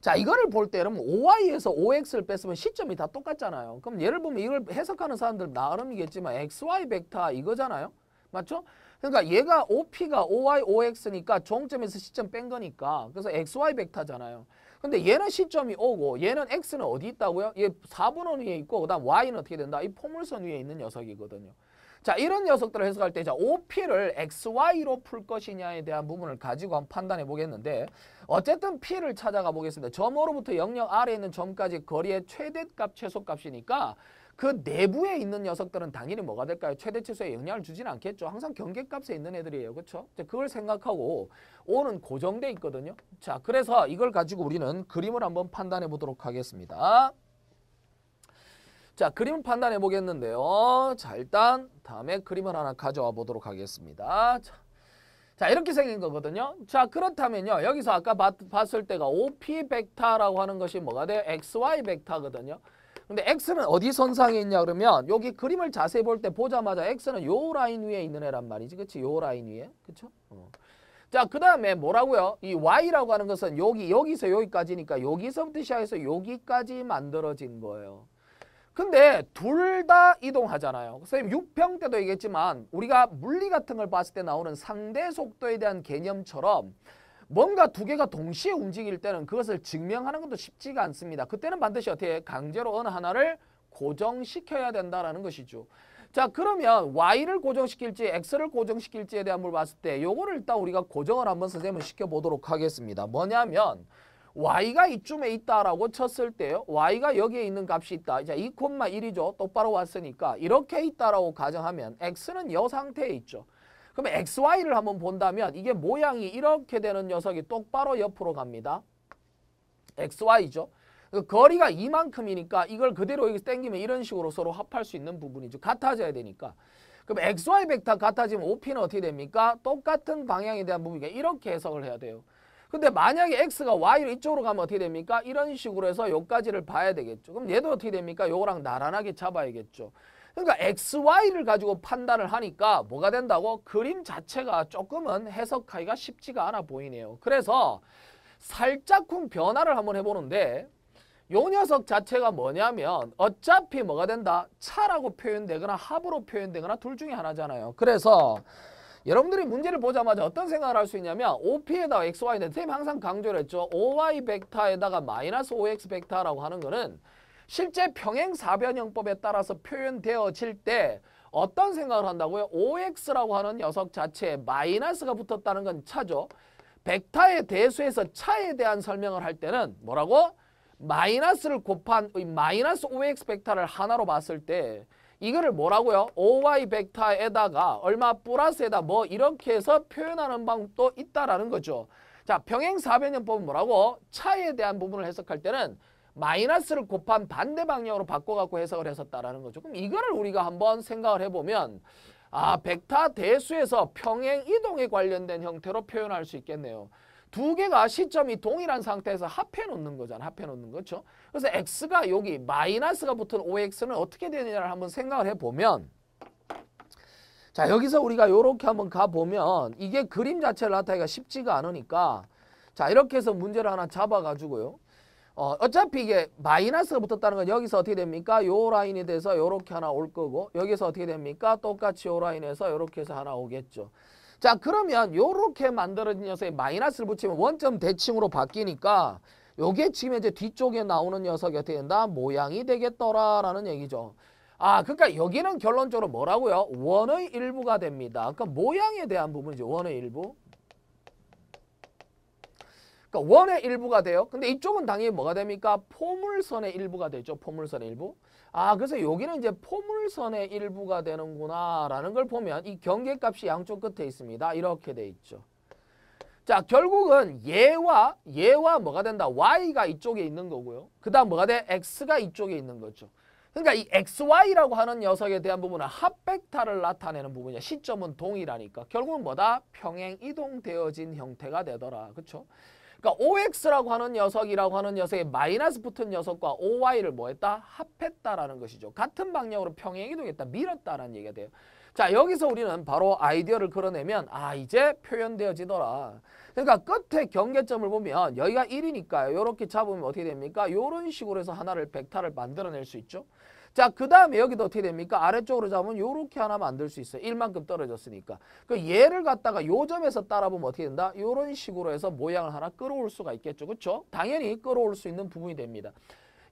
자 이거를 볼 때 여러분 OI에서 OX를 뺐으면 시점이 다 똑같잖아요. 그럼 예를 보면 이걸 해석하는 사람들 나름이겠지만 XY 벡터 이거잖아요. 맞죠? 그러니까 얘가 OP가 OI, OX니까 종점에서 시점 뺀 거니까 그래서 XY 벡터잖아요. 근데 얘는 시점이 오고 얘는 X는 어디 있다고요? 얘 4분원 위에 있고 그다음 Y는 어떻게 된다? 이 포물선 위에 있는 녀석이거든요. 자, 이런 녀석들을 해석할 때 자, OP를 XY로 풀 것이냐에 대한 부분을 가지고 한번 판단해 보겠는데 어쨌든 P를 찾아가 보겠습니다. 점으로부터 영역 아래에 있는 점까지 거리의 최대값, 최소값이니까 그 내부에 있는 녀석들은 당연히 뭐가 될까요? 최대 최소에 영향을 주진 않겠죠. 항상 경계값에 있는 애들이에요. 그렇죠? 그걸 생각하고 O는 고정돼 있거든요. 자, 그래서 이걸 가지고 우리는 그림을 한번 판단해 보도록 하겠습니다. 자, 그림 판단해 보겠는데요. 자, 일단 다음에 그림을 하나 가져와 보도록 하겠습니다. 자, 자 이렇게 생긴 거거든요. 자, 그렇다면요. 여기서 아까 봤, 봤을 때가 OP 벡터라고 하는 것이 뭐가 돼요? XY 벡터거든요. 근데 X는 어디 선상에 있냐 그러면 여기 그림을 자세히 볼 때 보자마자 X는 요 라인 위에 있는 애란 말이지. 그치? 요 라인 위에. 그쵸? 어. 자, 그 다음에 뭐라고요? 이 Y라고 하는 것은 여기, 여기서 여기까지니까 여기서부터 시작해서 여기까지 만들어진 거예요. 근데 둘 다 이동하잖아요. 선생님 육평 때도 얘기했지만 우리가 물리 같은 걸 봤을 때 나오는 상대 속도에 대한 개념처럼 뭔가 두 개가 동시에 움직일 때는 그것을 증명하는 것도 쉽지가 않습니다. 그때는 반드시 어떻게 강제로 어느 하나를 고정시켜야 된다라 것이죠. 자 그러면 y를 고정시킬지 x를 고정시킬지에 대한 걸 봤을 때 요거를 일단 우리가 고정을 한번 선생님을 시켜보도록 하겠습니다. 뭐냐면 y가 이쯤에 있다라고 쳤을 때요. y가 여기에 있는 값이 있다. 자, 2,1이죠. 똑바로 왔으니까 이렇게 있다라고 가정하면 x는 여 상태에 있죠. 그럼 xy를 한번 본다면 이게 모양이 이렇게 되는 녀석이 똑바로 옆으로 갑니다. xy죠. 그 거리가 이만큼이니까 이걸 그대로 여기 서 땡기면 이런 식으로 서로 합할 수 있는 부분이죠. 같아져야 되니까. 그럼 xy 벡터 같아지면 o p 는 어떻게 됩니까? 똑같은 방향에 대한 부분이니까 이렇게 해석을 해야 돼요. 근데 만약에 x가 y로 이쪽으로 가면 어떻게 됩니까? 이런 식으로 해서 요까지를 봐야 되겠죠. 그럼 얘도 어떻게 됩니까? 요거랑 나란하게 잡아야겠죠. 그러니까 x, y를 가지고 판단을 하니까 뭐가 된다고? 그림 자체가 조금은 해석하기가 쉽지가 않아 보이네요. 그래서 살짝쿵 변화를 한번 해보는데 요 녀석 자체가 뭐냐면 어차피 뭐가 된다? 차라고 표현되거나 합으로 표현되거나 둘 중에 하나잖아요. 그래서 여러분들이 문제를 보자마자 어떤 생각을 할 수 있냐면 OP에다가 XY인데 선 항상 강조를 했죠. OY 벡터에다가 마이너스 OX 벡터라고 하는 거는 실제 평행사변형법에 따라서 표현되어질 때 어떤 생각을 한다고요? OX라고 하는 녀석 자체에 마이너스가 붙었다는 건 차죠. 벡터의 대수에서 차에 대한 설명을 할 때는 뭐라고? 마이너스를 곱한 마이너스 OX 벡터를 하나로 봤을 때 이거를 뭐라고요? OY 벡터에다가 얼마 플러스에다 뭐 이렇게 해서 표현하는 방법도 있다라는 거죠. 자, 평행 사변형법은 뭐라고? 차에 대한 부분을 해석할 때는 마이너스를 곱한 반대 방향으로 바꿔갖고 해석을 했었다라는 거죠. 그럼 이거를 우리가 한번 생각을 해보면 아, 벡터 대수에서 평행 이동에 관련된 형태로 표현할 수 있겠네요. 두 개가 시점이 동일한 상태에서 합해 놓는 거잖아. 합해 놓는 거죠. 그렇죠? 그래서 x가 여기 마이너스가 붙은 5x는 어떻게 되느냐를 한번 생각을 해보면 자 여기서 우리가 이렇게 한번 가보면 이게 그림 자체를 나타내기가 쉽지가 않으니까 자 이렇게 해서 문제를 하나 잡아가지고요. 어, 어차피 이게 마이너스가 붙었다는 건 여기서 어떻게 됩니까? 요 라인이 돼서 요렇게 하나 올 거고 여기서 어떻게 됩니까? 똑같이 요 라인에서 요렇게 해서 하나 오겠죠. 자 그러면 요렇게 만들어진 녀석에 마이너스를 붙이면 원점 대칭으로 바뀌니까 요게 지금 이제 뒤쪽에 나오는 녀석이 어떻게 된다? 모양이 되겠더라라는 얘기죠. 아 그러니까 여기는 결론적으로 뭐라고요? 원의 일부가 됩니다. 그러니까 모양에 대한 부분이죠. 원의 일부. 그러니까 원의 일부가 돼요. 근데 이쪽은 당연히 뭐가 됩니까? 포물선의 일부가 되죠. 포물선의 일부. 아 그래서 여기는 이제 포물선의 일부가 되는구나 라는 걸 보면 이 경계값이 양쪽 끝에 있습니다. 이렇게 돼 있죠. 자 결국은 얘와 얘와 뭐가 된다? y가 이쪽에 있는 거고요. 그 다음 뭐가 돼? x가 이쪽에 있는 거죠. 그러니까 이 XY라고 하는 녀석에 대한 부분은 합벡터를 나타내는 부분이야. 시점은 동일하니까. 결국은 뭐다? 평행 이동되어진 형태가 되더라. 그렇죠? 그러니까 OX라고 하는 녀석이라고 하는 녀석의 마이너스 붙은 녀석과 OY를 뭐 했다? 합했다라는 것이죠. 같은 방향으로 평행이동했다, 밀었다라는 얘기가 돼요. 자 여기서 우리는 바로 아이디어를 그려내면 아 이제 표현되어지더라. 그러니까 끝에 경계점을 보면 여기가 1이니까요. 이렇게 잡으면 어떻게 됩니까? 이런 식으로 해서 하나를 벡터를 만들어낼 수 있죠. 자, 그 다음에 여기도 어떻게 됩니까? 아래쪽으로 잡으면 이렇게 하나 만들 수 있어요. 1만큼 떨어졌으니까. 그 얘를 갖다가 요점에서 따라보면 어떻게 된다? 이런 식으로 해서 모양을 하나 끌어올 수가 있겠죠. 그렇죠? 당연히 끌어올 수 있는 부분이 됩니다.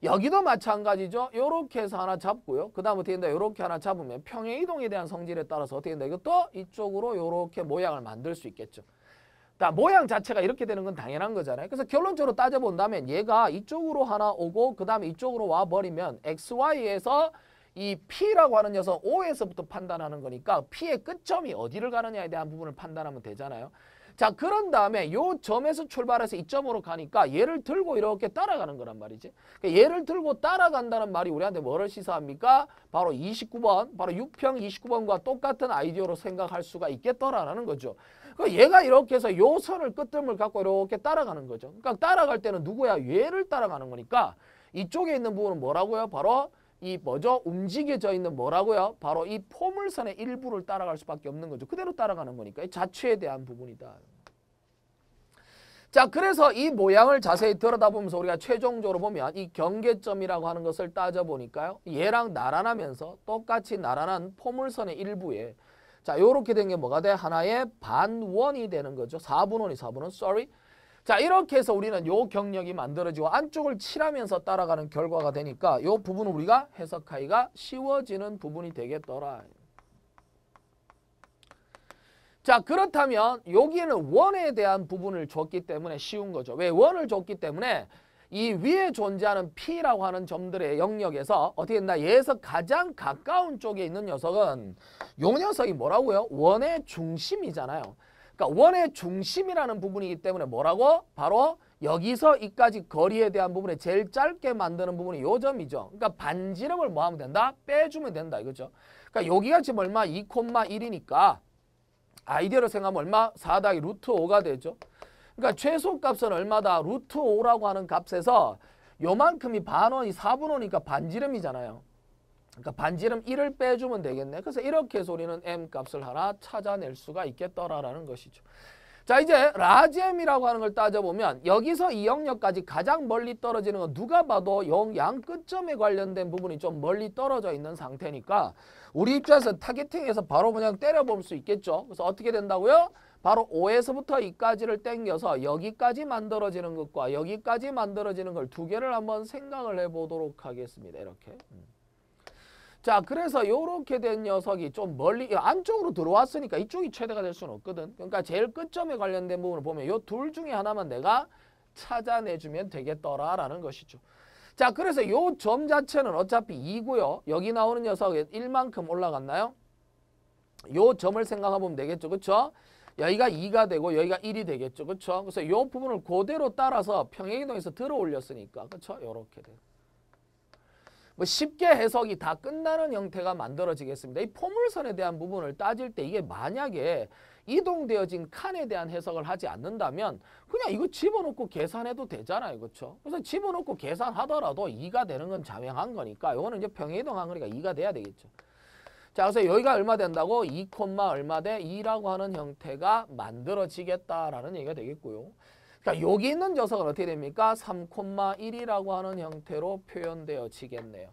여기도 마찬가지죠. 이렇게 해서 하나 잡고요. 그 다음 어떻게 된다? 이렇게 하나 잡으면 평행이동에 대한 성질에 따라서 어떻게 된다? 이것도 이쪽으로 이렇게 모양을 만들 수 있겠죠. 자, 그러니까 모양 자체가 이렇게 되는 건 당연한 거잖아요. 그래서 결론적으로 따져본다면 얘가 이쪽으로 하나 오고 그 다음에 이쪽으로 와버리면 XY에서 이 P라고 하는 녀석 O에서부터 판단하는 거니까 P의 끝점이 어디를 가느냐에 대한 부분을 판단하면 되잖아요. 자 그런 다음에 요 점에서 출발해서 이 점으로 가니까 얘를 들고 이렇게 따라가는 거란 말이지 그러니까 얘를 들고 따라간다는 말이 우리한테 뭐를 시사합니까 바로 29번 바로 6평 29번과 똑같은 아이디어로 생각할 수가 있겠더라라는 거죠 그러니까 얘가 이렇게 해서 요 선을 끝뜸을 갖고 이렇게 따라가는 거죠. 그러니까 따라갈 때는 누구야? 얘를 따라가는 거니까 이쪽에 있는 부분은 뭐라고요? 바로 이 뭐죠? 움직여져 있는 뭐라고요? 바로 이 포물선의 일부를 따라갈 수밖에 없는 거죠. 그대로 따라가는 거니까 자취에 대한 부분이다. 자 그래서 이 모양을 자세히 들여다보면서 우리가 최종적으로 보면 이 경계점이라고 하는 것을 따져보니까요. 얘랑 나란하면서 똑같이 나란한 포물선의 일부에 자, 요렇게 된 게 뭐가 돼? 하나의 반원이 되는 거죠. 4분원이 4분원, sorry. 자, 이렇게 해서 우리는 요 경력이 만들어지고 안쪽을 칠하면서 따라가는 결과가 되니까 요 부분을 우리가 해석하기가 쉬워지는 부분이 되겠더라. 자 그렇다면 여기에는 원에 대한 부분을 줬기 때문에 쉬운 거죠. 왜? 원을 줬기 때문에 이 위에 존재하는 P라고 하는 점들의 영역에서 어떻게 된다? 얘에서 가장 가까운 쪽에 있는 녀석은 요 녀석이 뭐라고요? 원의 중심이잖아요. 그러니까 원의 중심이라는 부분이기 때문에 뭐라고? 바로 여기서 이까지 거리에 대한 부분에 제일 짧게 만드는 부분이 요 점이죠. 그러니까 반지름을 뭐 하면 된다? 빼주면 된다 이거죠. 그러니까 여기가 지금 얼마? 2,1이니까 아이디어로 생각하면 얼마? 4더기 루트 5가 되죠. 그러니까 최소값은 얼마다? 루트 5라고 하는 값에서 요만큼이 반원이 4분호니까 반지름이잖아요. 그러니까 반지름 1을 빼주면 되겠네. 그래서 이렇게 소리는 m 값을 하나 찾아낼 수가 있겠더라라는 것이죠. 자 이제 라지 m이라고 하는 걸 따져보면 여기서 이 영역까지 가장 멀리 떨어지는 건 누가 봐도 영 양 끝점에 관련된 부분이 좀 멀리 떨어져 있는 상태니까 우리 입장에서 타겟팅에서 바로 그냥 때려볼 수 있겠죠. 그래서 어떻게 된다고요? 바로 5에서부터 2까지를 땡겨서 여기까지 만들어지는 것과 여기까지 만들어지는 걸 두 개를 한번 생각을 해보도록 하겠습니다. 이렇게. 음. 자 그래서 이렇게 된 녀석이 좀 멀리 안쪽으로 들어왔으니까 이쪽이 최대가 될 수는 없거든. 그러니까 제일 끝점에 관련된 부분을 보면 이 둘 중에 하나만 내가 찾아내주면 되겠더라라는 것이죠. 자 그래서 이 점 자체는 어차피 2고요. 여기 나오는 녀석이 1만큼 올라갔나요? 이 점을 생각해보면 되겠죠. 그렇죠? 여기가 2가 되고 여기가 1이 되겠죠. 그렇죠? 그래서 이 부분을 그대로 따라서 평행이동해서 들어 올렸으니까 그렇죠? 이렇게 돼뭐 쉽게 해석이 다 끝나는 형태가 만들어지겠습니다. 이 포물선에 대한 부분을 따질 때 이게 만약에 이동되어진 칸에 대한 해석을 하지 않는다면 그냥 이거 집어넣고 계산해도 되잖아요. 그렇죠? 그래서 집어넣고 계산하더라도 2가 되는 건 자명한 거니까 이거는 이제 평행이동한 거니까 2가 돼야 되겠죠. 자, 그래서 여기가 얼마 된다고 2, 얼마 돼? 2라고 하는 형태가 만들어지겠다라는 얘기가 되겠고요. 그러니까 여기 있는 녀석은 어떻게 됩니까? 3,1이라고 하는 형태로 표현되어지겠네요.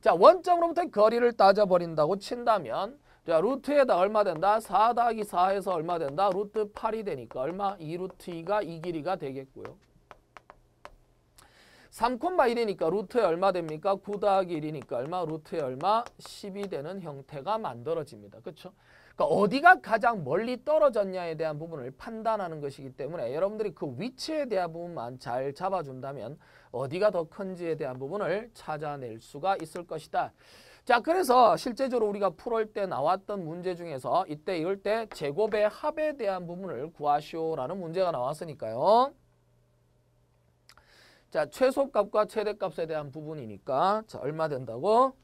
자, 원점으로부터 거리를 따져버린다고 친다면 자, 루트에다 얼마 된다? 4다기 4에서 얼마 된다? 루트 8이 되니까 얼마? 2루트 2가 2 길이가 되겠고요. 3,1이니까 루트에 얼마 됩니까? 9 더하기 1이니까 얼마? 루트에 얼마? 10이 되는 형태가 만들어집니다. 그렇죠? 그러니까 어디가 가장 멀리 떨어졌냐에 대한 부분을 판단하는 것이기 때문에 여러분들이 그 위치에 대한 부분만 잘 잡아준다면 어디가 더 큰지에 대한 부분을 찾아낼 수가 있을 것이다. 자 그래서 실제적으로 우리가 풀을 때 나왔던 문제 중에서 이때 이럴 때 제곱의 합에 대한 부분을 구하시오라는 문제가 나왔으니까요. 자, 최소값과 최대값에 대한 부분이니까 자, 얼마 된다고?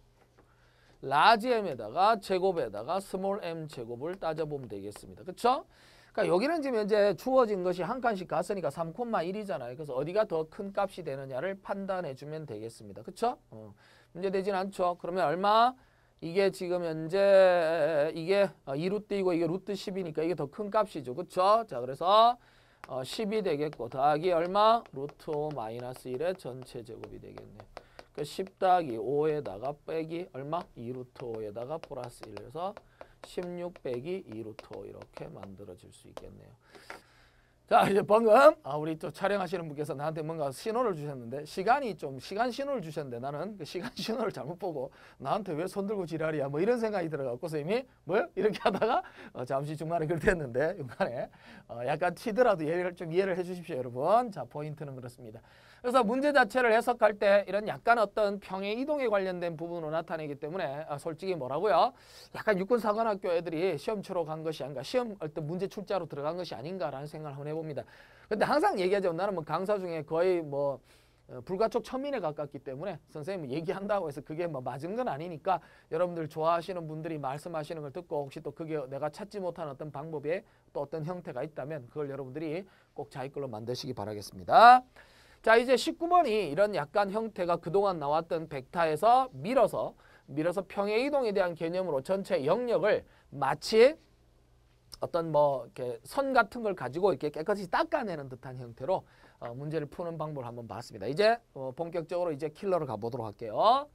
라지 m에다가 제곱에다가 스몰 m 제곱을 따져보면 되겠습니다. 그렇죠? 그러니까 여기는 지금 현재 주어진 것이 한 칸씩 갔으니까 3,1이잖아요. 그래서 어디가 더 큰 값이 되느냐를 판단해 주면 되겠습니다. 그렇죠? 어, 문제되진 않죠. 그러면 얼마? 이게 지금 현재 이게 2루트 어, 이고 이게 루트 10이니까 이게 더 큰 값이죠. 그렇죠? 자, 그래서 어, 10이 되겠고 더하기 얼마? 루트 5 마이너스 1의 전체 제곱이 되겠네. 그10 그러니까 더하기 5에다가 빼기 얼마? 2루트 5에다가 플러스 1에서 16 빼기 2루트 5 이렇게 만들어질 수 있겠네요. 자 이제 방금 아, 우리 또 촬영하시는 분께서 나한테 뭔가 신호를 주셨는데 시간이 좀 시간 신호를 주셨는데 나는 그 시간 신호를 잘못 보고 나한테 왜 손들고 지랄이야 뭐 이런 생각이 들어갖고 선생님이 뭐 이렇게 하다가 어, 잠시 중간에 그랬는데 중간에 어, 약간 치더라도 예를 좀 이해를 해주십시오 여러분 자 포인트는 그렇습니다 그래서 문제 자체를 해석할 때 이런 약간 어떤 평의 이동에 관련된 부분으로 나타내기 때문에 아, 솔직히 뭐라고요? 약간 육군사관학교 애들이 시험 치러 간 것이 아닌가 시험 어떤 문제 출제로 들어간 것이 아닌가라는 생각을 한번 해봅니다. 근데 항상 얘기하죠. 나는 뭐 강사 중에 거의 뭐 어, 불가촉 천민에 가깝기 때문에 선생님 뭐 얘기한다고 해서 그게 뭐 맞은 건 아니니까 여러분들 좋아하시는 분들이 말씀하시는 걸 듣고 혹시 또 그게 내가 찾지 못한 어떤 방법에 또 어떤 형태가 있다면 그걸 여러분들이 꼭 자기 걸로 만드시기 바라겠습니다. 자 이제 19번이 이런 약간 형태가 그동안 나왔던 벡타에서 밀어서 밀어서 평행 이동에 대한 개념으로 전체 영역을 마치 어떤 뭐 이렇게 선 같은 걸 가지고 이렇게 깨끗이 닦아내는 듯한 형태로 어, 문제를 푸는 방법을 한번 봤습니다. 이제 어, 본격적으로 이제 킬러로 가보도록 할게요.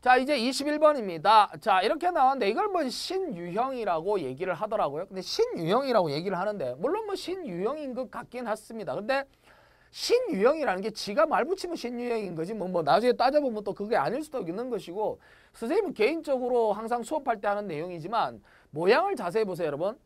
자 이제 21번입니다. 자 이렇게 나왔는데 이걸 뭐 신유형이라고 얘기를 하더라고요. 근데 신유형이라고 얘기를 하는데 물론 뭐 신유형인 것 같긴 했습니다. 근데 신유형이라는 게 지가 말 붙이면 신유형인 거지 뭐, 뭐 나중에 따져보면 또 그게 아닐 수도 있는 것이고 선생님은 개인적으로 항상 수업할 때 하는 내용이지만 모양을 자세히 보세요 여러분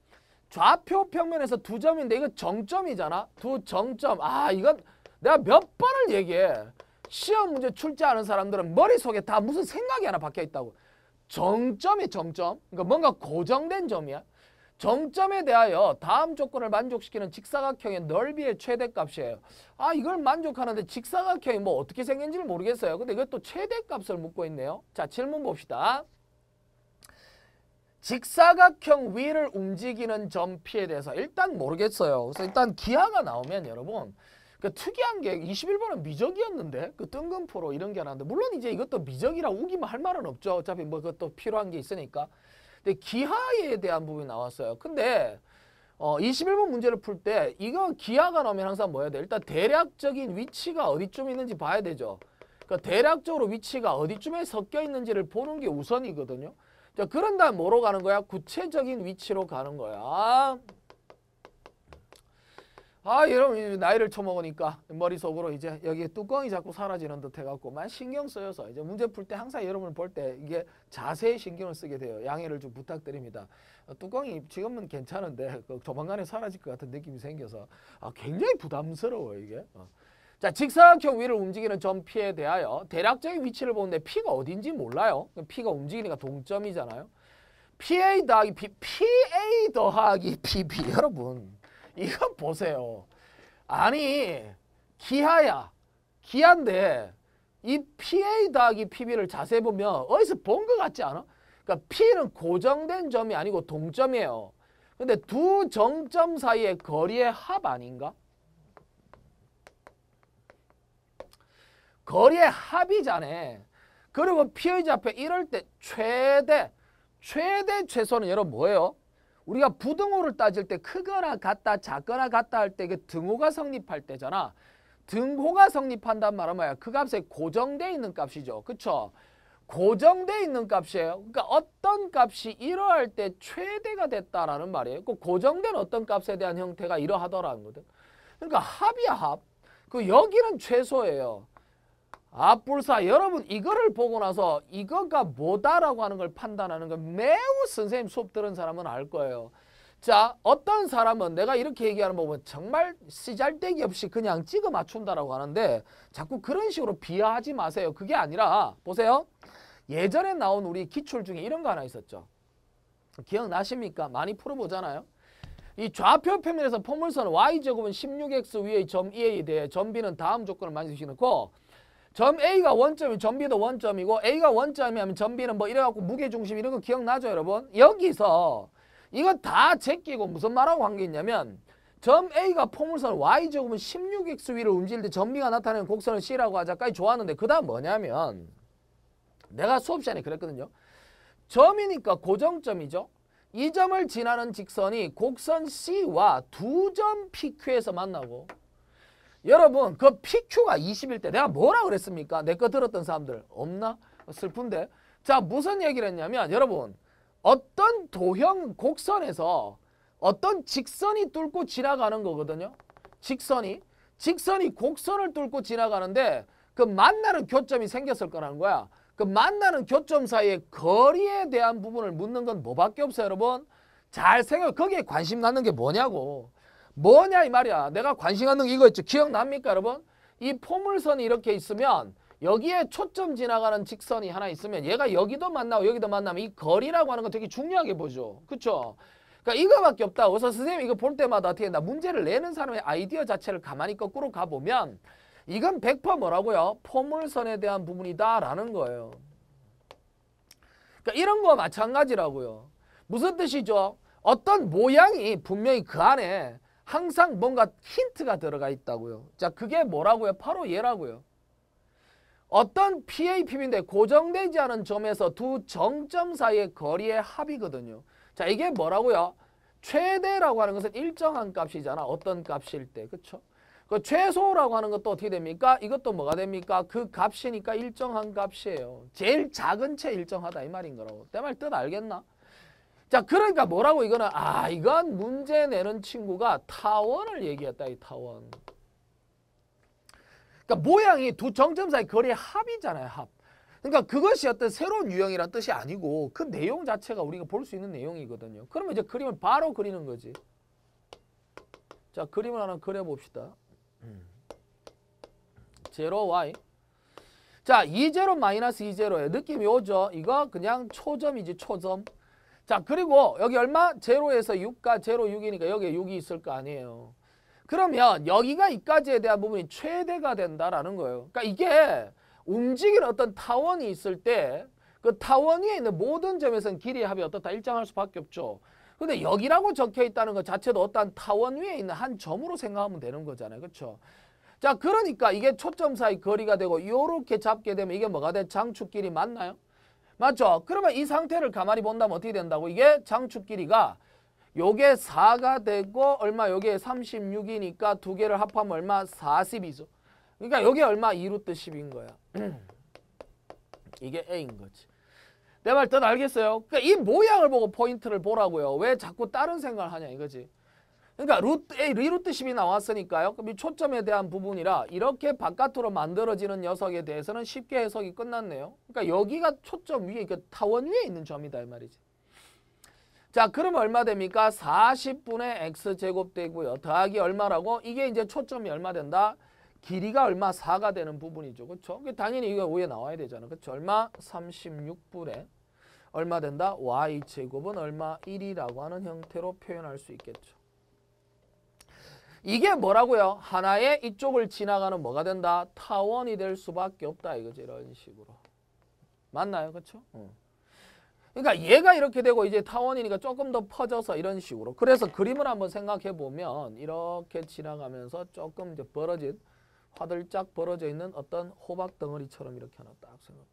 좌표 평면에서 두 점인데 이거 정점이잖아 두 정점 아 이건 내가 몇 번을 얘기해 시험 문제 출제하는 사람들은 머릿속에 다 무슨 생각이 하나 박혀 있다고 정점이 정점 그러니까 뭔가 고정된 점이야 정점에 대하여 다음 조건을 만족시키는 직사각형의 넓이의 최대값이에요. 아 이걸 만족하는데 직사각형이 뭐 어떻게 생긴지를 모르겠어요. 근데 이것도 최대값을 묻고 있네요. 자 질문 봅시다. 직사각형 위를 움직이는 점피에 대해서 일단 모르겠어요. 그래서 일단 기하가 나오면 여러분 그 특이한 게 21번은 미적이었는데 그 뜬금포로 이런 게 나왔는데 물론 이제 이것도 미적이라 우기면 할 말은 없죠. 어차피 뭐 그것도 필요한 게 있으니까. 근데 기하에 대한 부분이 나왔어요. 근데 어, 21번 문제를 풀 때 이거 기하가 나오면 항상 뭐 해야 돼? 일단 대략적인 위치가 어디쯤 있는지 봐야 되죠. 그러니까 대략적으로 위치가 어디쯤에 섞여 있는지를 보는 게 우선이거든요. 자, 그런 다음 뭐로 가는 거야? 구체적인 위치로 가는 거야. 아 여러분 나이를 쳐먹으니까 머릿속으로 이제 여기에 뚜껑이 자꾸 사라지는 듯 해갖고만 신경 쓰여서 이제 문제 풀 때 항상 여러분 을볼 때 이게 자세히 신경을 쓰게 돼요. 양해를 좀 부탁드립니다. 어, 뚜껑이 지금은 괜찮은데 그 조만간에 사라질 것 같은 느낌이 생겨서 아, 굉장히 부담스러워요 이게. 어. 자, 직사각형 위를 움직이는 점 P에 대하여 대략적인 위치를 보는데 P가 어딘지 몰라요. P가 움직이니까 동점이잖아요. PA 더하기 P, PA 더하기 PB. 여러분, 이거 보세요. 아니 기하야. 기한데 이 PA 더하기 PB를 자세히 보면 어디서 본 것 같지 않아? 그러니까 P는 고정된 점이 아니고 동점이에요. 근데 두 정점 사이의 거리의 합 아닌가? 거리의 합이잖아. 그리고 P의 좌표 이럴 때 최대, 최대 최소는 여러분 뭐예요? 우리가 부등호를 따질 때 크거나 같다 작거나 같다 할 때 그 등호가 성립할 때잖아. 등호가 성립한단 말은 뭐야? 그 값에 고정되어 있는 값이죠. 그렇죠? 고정되어 있는 값이에요. 그러니까 어떤 값이 이러할 때 최대가 됐다라는 말이에요. 그 고정된 어떤 값에 대한 형태가 이러하더라는 거든. 그러니까 합이야 합. 그 여기는 최소예요. 앞불사 아, 여러분 이거를 보고 나서 이거가 뭐다라고 하는 걸 판단하는 건 매우 선생님 수업 들은 사람은 알 거예요. 자 어떤 사람은 내가 이렇게 얘기하는 법은 정말 시잘데기 없이 그냥 찍어 맞춘다라고 하는데 자꾸 그런 식으로 비하하지 마세요. 그게 아니라 보세요. 예전에 나온 우리 기출 중에 이런 거 하나 있었죠. 기억나십니까? 많이 풀어보잖아요. 이 좌표 표면에서 포물선 y제곱은 16x 위의 점 e 에 대해 점 B는 다음 조건을 만족시키고 점 A가 원점이 점 B도 원점이고 A가 원점이면 점 B는 뭐 이래갖고 무게중심 이런 거 기억나죠 여러분? 여기서 이건 다 제끼고 무슨 말하고 관계 있냐면 점 A가 포물선 Y제곱은 16X 위를 움직일 때 점 B가 나타내는 곡선을 C라고 하자까지 좋았는데 그 다음 뭐냐면 내가 수업 시간에 그랬거든요. 점이니까 고정점이죠. 이 점을 지나는 직선이 곡선 C와 두 점 PQ에서 만나고 여러분 그피 q 가 20일 때 내가 뭐라 그랬습니까? 내 거 들었던 사람들 없나? 슬픈데. 자 무슨 얘기를 했냐면 여러분 어떤 도형 곡선에서 어떤 직선이 뚫고 지나가는 거거든요. 직선이. 직선이 곡선을 뚫고 지나가는데 그 만나는 교점이 생겼을 거라는 거야. 그 만나는 교점 사이의 거리에 대한 부분을 묻는 건 뭐밖에 없어요, 여러분? 잘 생각, 거기에 관심 갖는 게 뭐냐고. 뭐냐 이 말이야. 내가 관심 갖는 게 이거였죠. 기억납니까 여러분? 이 포물선이 이렇게 있으면 여기에 초점 지나가는 직선이 하나 있으면 얘가 여기도 만나고 여기도 만나면 이 거리라고 하는 건 되게 중요하게 보죠. 그렇죠? 그러니까 이거밖에 없다. 그래서 선생님 이거 볼 때마다 어떻게 된다. 문제를 내는 사람의 아이디어 자체를 가만히 거꾸로 가보면 이건 100% 뭐라고요? 포물선에 대한 부분이다라는 거예요. 그러니까 이런 거 마찬가지라고요. 무슨 뜻이죠? 어떤 모양이 분명히 그 안에 항상 뭔가 힌트가 들어가 있다고요. 자, 그게 뭐라고요? 바로 얘라고요. 어떤 PAPB인데 고정되지 않은 점에서 두 정점 사이의 거리의 합이거든요. 자, 이게 뭐라고요? 최대라고 하는 것은 일정한 값이잖아. 어떤 값일 때. 그렇그 최소라고 하는 것도 어떻게 됩니까? 이것도 뭐가 됩니까? 그 값이니까 일정한 값이에요. 제일 작은 채 일정하다 이 말인 거라고. 내말뜻 알겠나? 자 그러니까 뭐라고 이거는 아 이건 문제 내는 친구가 타원을 얘기했다 이 타원. 그러니까 모양이 두 정점 사이 거리의 합이잖아요 합. 그러니까 그것이 어떤 새로운 유형이란 뜻이 아니고 그 내용 자체가 우리가 볼 수 있는 내용이거든요. 그러면 이제 그림을 바로 그리는 거지. 자 그림을 하나 그려봅시다. 제로 y. 자, 2제로 마이너스 2제로에 느낌이 오죠? 이거 그냥 초점이지, 초점. 자 그리고 여기 얼마? 제로에서 6가 제로 6이니까 여기에 6이 있을 거 아니에요. 그러면 여기가 이까지에 대한 부분이 최대가 된다라는 거예요. 그러니까 이게 움직이는 어떤 타원이 있을 때 그 타원 위에 있는 모든 점에서는 길이 합이 어떻다 일정할 수밖에 없죠. 근데 여기라고 적혀 있다는 것 자체도 어떤 타원 위에 있는 한 점으로 생각하면 되는 거잖아요. 그렇죠? 자 그러니까 이게 초점 사이 거리가 되고 이렇게 잡게 되면 이게 뭐가 돼? 장축길이 맞나요? 맞죠? 그러면 이 상태를 가만히 본다면 어떻게 된다고? 이게 장축 길이가 요게 4가 되고 얼마 요게 36이니까 두 개를 합하면 얼마? 40이죠. 그러니까 요게 얼마? 2루트 10인 거야. 이게 A인 거지. 내말뜻 알겠어요? 그러니까 이 모양을 보고 포인트를 보라고요. 왜 자꾸 다른 생각을 하냐 이거지. 그러니까 루트 A, 루트 10이 나왔으니까요. 그럼 이 초점에 대한 부분이라 이렇게 바깥으로 만들어지는 녀석에 대해서는 쉽게 해석이 끝났네요. 그러니까 여기가 초점 위에, 그 타원 위에 있는 점이다 이 말이지. 자, 그럼 얼마 됩니까? 40분의 x제곱 되고요. 더하기 얼마라고? 이게 이제 초점이 얼마 된다? 길이가 얼마? 4가 되는 부분이죠. 그렇죠? 당연히 이거 위에 나와야 되잖아. 그렇죠? 얼마? 36분의 얼마 된다? y제곱은 얼마? 1이라고 하는 형태로 표현할 수 있겠죠. 이게 뭐라고요? 하나의 이쪽을 지나가는 뭐가 된다? 타원이 될 수밖에 없다 이거지 이런 식으로. 맞나요? 그렇죠? 그러니까 얘가 이렇게 되고 이제 타원이니까 조금 더 퍼져서 이런 식으로. 그래서 그림을 한번 생각해 보면 이렇게 지나가면서 조금 이제 벌어진 화들짝 벌어져 있는 어떤 호박 덩어리처럼 이렇게 하나 딱 생각.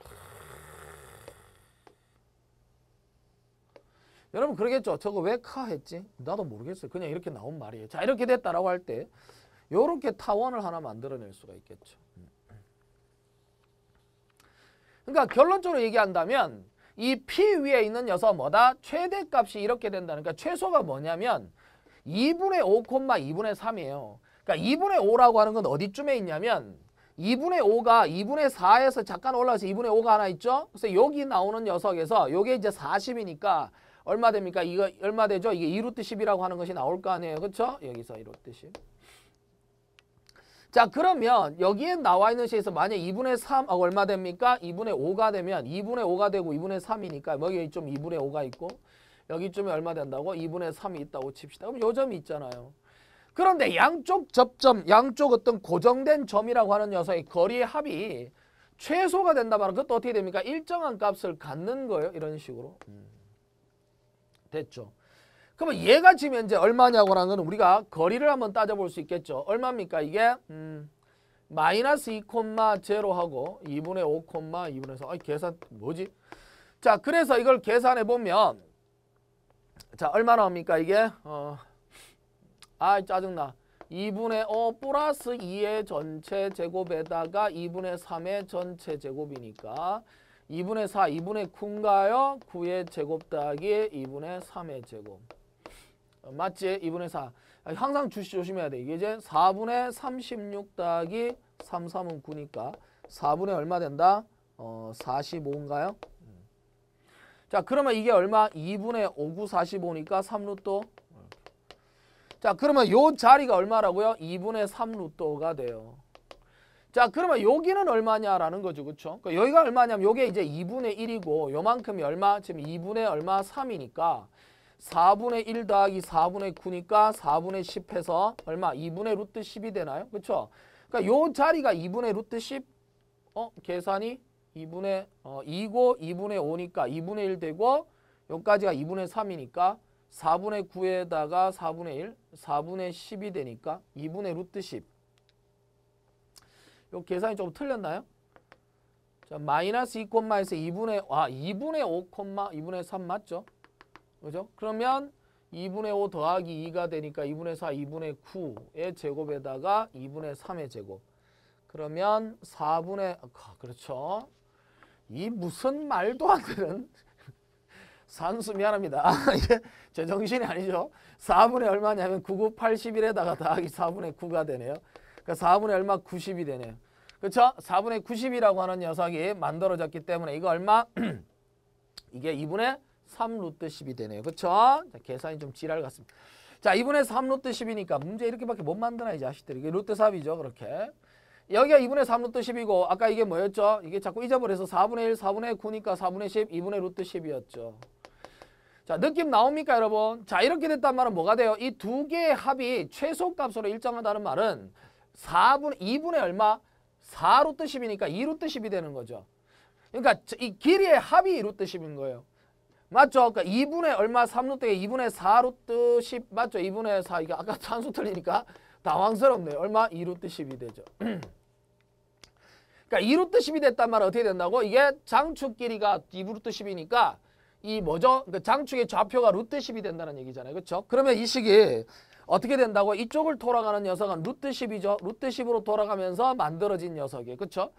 여러분 그러겠죠. 저거 왜 카 했지? 나도 모르겠어요. 그냥 이렇게 나온 말이에요. 자 이렇게 됐다라고 할때 이렇게 타원을 하나 만들어낼 수가 있겠죠. 음. 그러니까 결론적으로 얘기한다면 이 P 위에 있는 녀석 뭐다? 최대값이 이렇게 된다는 그러니까 최소가 뭐냐면 2분의 5, 2분의 3이에요. 그러니까 2분의 5라고 하는 건 어디쯤에 있냐면 2분의 5가 2분의 4에서 잠깐 올라와서 2분의 5가 하나 있죠? 그래서 여기 나오는 녀석에서 이게 이제 40이니까 얼마 됩니까? 이거 얼마 되죠? 이게 2루트 10이라고 하는 것이 나올 거 아니에요. 그렇죠? 여기서 2루트 10. 자 그러면 여기에 나와 있는 시에서 만약 2분의 3 어, 아, 얼마 됩니까? 2분의 5가 되면 2분의 5가 되고 2분의 3이니까 여기 좀 2분의 5가 있고 여기 쯤에 얼마 된다고? 2분의 3이 있다고 칩시다. 그럼 요 점이 있잖아요. 그런데 양쪽 접점, 양쪽 어떤 고정된 점이라고 하는 녀석의 거리의 합이 최소가 된다 말은 그것도 어떻게 됩니까? 일정한 값을 갖는 거예요. 이런 식으로. 음. 됐죠. 그러면 얘가 지금 이제 얼마냐고하는건 우리가 거리를 한번 따져볼 수 있겠죠. 얼마입니까 이게? 음, 마이너스 2,0하고 2분의 5,2분에서 아, 계산 뭐지? 자 그래서 이걸 계산해 보면 자 얼마 나옵니까 이게? 어, 아 짜증나. 2분의 5 플러스 2의 전체 제곱에다가 2분의 3의 전체 제곱이니까 2분의 4, 2분의 9인가요? 9의 제곱 더하기 2분의 3의 제곱. 어, 맞지? 2분의 4. 아, 항상 주시 조심해야 돼. 이게 이제 4분의 36 더하기 3, 3은 9니까 4분의 얼마 된다? 어, 45인가요? 음. 자, 그러면 이게 얼마? 2분의 5, 9, 45니까 3루또. 자, 그러면 요 자리가 얼마라고요? 2분의 3루또가 돼요. 자 그러면 여기는 얼마냐라는 거죠. 그쵸 그러니까 여기가 얼마냐면 이게 이제 2분의 1이고 요만큼이 얼마? 지금 2분의 얼마? 3이니까 4분의 1 더하기 4분의 9니까 4분의 10 해서 얼마? 2분의 루트 10이 되나요? 그쵸 그러니까 요 자리가 2분의 루트 10 어? 계산이 2분의 어, 2고 2분의 5니까 2분의 1 되고 여기까지가 2분의 3이니까 4분의 9에다가 4분의 1, 4분의 10이 되니까 2분의 루트 10요 계산이 좀 틀렸나요? 자, 마이너스 2콤마에서 2분의 아 2분의 5 콤마 2분의 3 맞죠? 그죠? 그러면 2분의 5 더하기 2가 되니까 2분의 4, 2분의 9의 제곱에다가 2분의 3의 제곱. 그러면 4분의 아, 그렇죠. 이 무슨 말도 안 되는 산수 미안합니다. 제 정신이 아니죠. 4분의 얼마냐면 9981에다가 더하기 4분의 9가 되네요. 그러니까 4분의 얼마 90이 되네요. 그렇죠? 4분의 90이라고 하는 녀석이 만들어졌기 때문에 이거 얼마? 이게 2분의 3 루트 10이 되네요. 그렇죠? 계산이 좀 지랄 같습니다. 자, 2분의 3 루트 10이니까 문제 이렇게밖에 못 만드나 이 자식들. 이게 루트 3이죠. 그렇게. 여기가 2분의 3 루트 10이고 아까 이게 뭐였죠? 이게 자꾸 잊어버려서 4분의 1, 4분의 9니까 4분의 10, 2분의 루트 10이었죠. 자, 느낌 나옵니까 여러분? 자, 이렇게 됐단 말은 뭐가 돼요? 이 두 개의 합이 최소값으로 일정하다는 말은 4분, 2분의 얼마? 4루트 10이니까 2루트 10이 되는 거죠. 그러니까 이 길이의 합이 루트 10인 거예요. 맞죠? 그러니까 2분의 얼마 3루트에 2분의 4루트 10 맞죠? 2분의 4 이게 아까 산수 틀리니까 당황스럽네요. 얼마? 2루트 10이 되죠. 그러니까 2루트 10이 됐단 말은 어떻게 된다고? 이게 장축 길이가 2루트 10이니까 이 뭐죠? 그 장축의 좌표가 루트 10이 된다는 얘기잖아요. 그렇죠? 그러면 이 식이 어떻게 된다고 이쪽을 돌아가는 녀석은 루트 10이죠. 루트 10으로 돌아가면서 만들어진 녀석이에요. 그렇죠?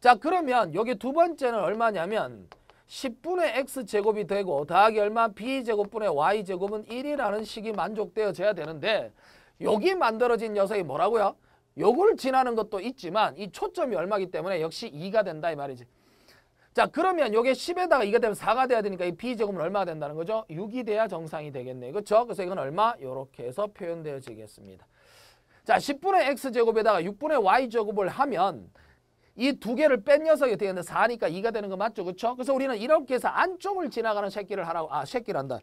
자 그러면 여기 두 번째는 얼마냐면 10분의 x제곱이 되고 더하기 얼마 b제곱분의 y제곱은 1이라는 식이 만족되어져야 되는데 여기 만들어진 녀석이 뭐라고요? 요걸 지나는 것도 있지만 이 초점이 얼마기 때문에 역시 2가 된다 이 말이지. 자 그러면 요게 10에다가 이게 되면 4가 돼야 되니까 이 b제곱은 얼마가 된다는 거죠? 6이 돼야 정상이 되겠네. 요 그렇죠? 그래서 이건 얼마? 이렇게 해서 표현되어지겠습니다. 자 10분의 x제곱에다가 6분의 y제곱을 하면 이 두 개를 뺀 녀석이 어떻게 되는데 4니까 2가 되는 거 맞죠? 그렇죠? 그래서 우리는 이렇게 해서 안쪽을 지나가는 새끼를 하라고 아 새끼란다.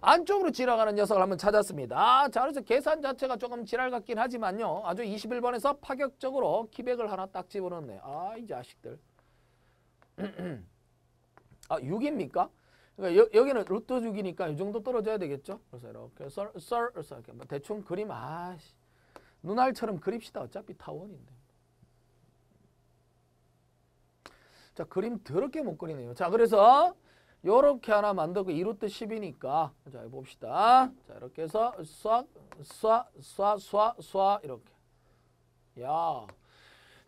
안쪽으로 지나가는 녀석을 한번 찾았습니다. 아, 자, 그래서 계산 자체가 조금 지랄 같긴 하지만요. 아주 21번에서 파격적으로 키백을 하나 딱 집어넣네. 아, 이 자식들. 아 6입니까? 그러니까 여, 기는 루트 6이니까 이 정도 떨어져야 되겠죠? 그래서 이렇게 썰, 썰, 썰 이렇게 뭐 대충 그림 아씨 눈알처럼 그립시다. 어차피 타원인데. 자 그림 더럽게 못 그리네요. 자 그래서 요렇게 하나 만들고 2루트 10이니까 자 봅시다. 자 이렇게 해서 쏴, 쏴, 쏴, 쏴, 쏴 이렇게. 야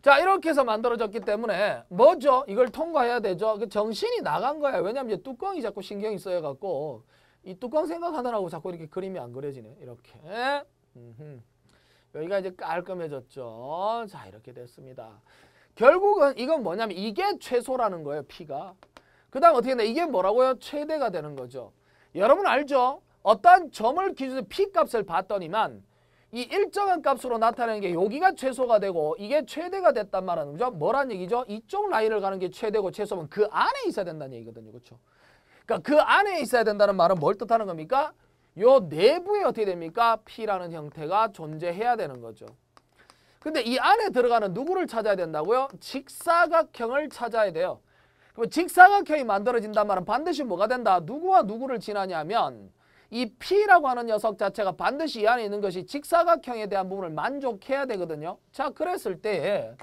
자 이렇게 해서 만들어졌기 때문에 뭐죠? 이걸 통과해야 되죠. 그 정신이 나간 거야. 왜냐하면 이제 뚜껑이 자꾸 신경이 쓰여갖고 이 뚜껑 생각하느라고 자꾸 이렇게 그림이 안 그려지네. 이렇게. 음흠. 여기가 이제 깔끔해졌죠. 자 이렇게 됐습니다. 결국은 이건 뭐냐면 이게 최소라는 거예요. P가. 그 다음 어떻게 되나 이게 뭐라고요? 최대가 되는 거죠. 여러분 알죠? 어떤 점을 기준으로 P값을 봤더니만 이 일정한 값으로 나타내는 게 여기가 최소가 되고 이게 최대가 됐단 말은 그죠? 뭐란 얘기죠? 이쪽 라인을 가는 게 최대고 최소면 그 안에 있어야 된다는 얘기거든요. 그렇죠? 그러니까 그 안에 있어야 된다는 말은 뭘 뜻하는 겁니까? 요 내부에 어떻게 됩니까? P라는 형태가 존재해야 되는 거죠. 근데 이 안에 들어가는 누구를 찾아야 된다고요? 직사각형을 찾아야 돼요. 그럼 직사각형이 만들어진단 말은 반드시 뭐가 된다? 누구와 누구를 지나냐면 이 P라고 하는 녀석 자체가 반드시 이 안에 있는 것이 직사각형에 대한 부분을 만족해야 되거든요. 자, 그랬을 때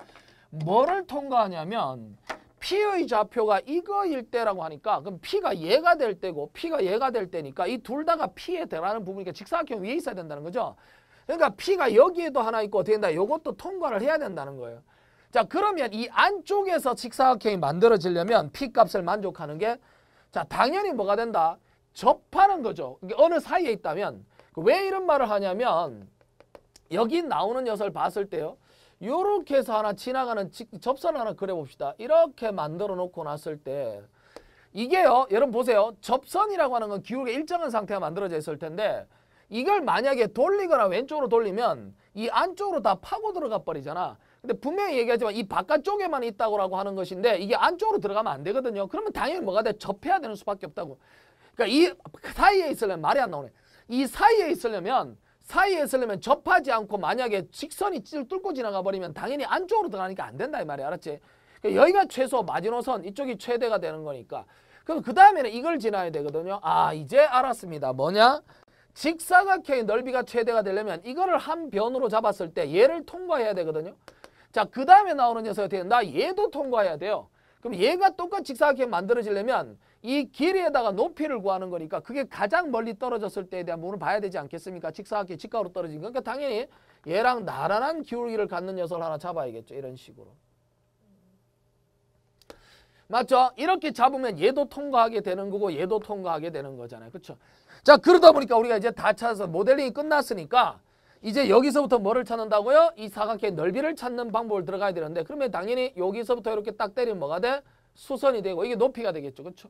뭐를 통과하냐면 P의 좌표가 이거일 때라고 하니까 그럼 P가 얘가 될 때고 P가 얘가 될 때니까 이 둘 다가 P에 대하는 부분이니까 그러니까 직사각형 위에 있어야 된다는 거죠. 그러니까 P가 여기에도 하나 있고 된다. 이것도 통과를 해야 된다는 거예요. 자 그러면 이 안쪽에서 직사각형이 만들어지려면 P값을 만족하는 게자 당연히 뭐가 된다. 접하는 거죠. 그러니까 어느 사이에 있다면 그 왜 이런 말을 하냐면 여기 나오는 녀석을 봤을 때요. 이렇게 해서 하나 지나가는 접선 하나 그려봅시다. 이렇게 만들어 놓고 났을 때 이게요. 여러분 보세요. 접선이라고 하는 건 기울기 일정한 상태가 만들어져 있을 텐데 이걸 만약에 돌리거나 왼쪽으로 돌리면 이 안쪽으로 다 파고 들어가 버리잖아. 근데 분명히 얘기하지만 이 바깥쪽에만 있다고 라고 하는 것인데 이게 안쪽으로 들어가면 안 되거든요. 그러면 당연히 뭐가 돼? 접해야 되는 수밖에 없다고. 그러니까 이 사이에 있으려면 말이 안 나오네. 이 사이에 있으려면 사이에 있으려면 접하지 않고 만약에 직선이 뚫고 지나가 버리면 당연히 안쪽으로 들어가니까 안 된다 이 말이야. 알았지? 그러니까 여기가 최소 마지노선 이쪽이 최대가 되는 거니까 그럼 그 다음에는 이걸 지나야 되거든요. 아 이제 알았습니다. 뭐냐? 직사각형의 넓이가 최대가 되려면 이거를 한 변으로 잡았을 때 얘를 통과해야 되거든요. 자, 그 다음에 나오는 녀석이 어떻게 나 얘도 통과해야 돼요. 그럼 얘가 똑같이 직사각형 만들어지려면 이 길이에다가 높이를 구하는 거니까 그게 가장 멀리 떨어졌을 때에 대한 부분을 봐야 되지 않겠습니까? 직사각기 직각으로 떨어진 거니까 그러니까 당연히 얘랑 나란한 기울기를 갖는 녀석을 하나 잡아야겠죠. 이런 식으로. 맞죠? 이렇게 잡으면 얘도 통과하게 되는 거고 얘도 통과하게 되는 거잖아요. 그렇죠? 자 그러다 보니까 우리가 이제 다 찾아서 모델링이 끝났으니까 이제 여기서부터 뭐를 찾는다고요? 이 사각형의 넓이를 찾는 방법을 들어가야 되는데 그러면 당연히 여기서부터 이렇게 딱 때리면 뭐가 돼? 수선이 되고 이게 높이가 되겠죠. 그렇죠?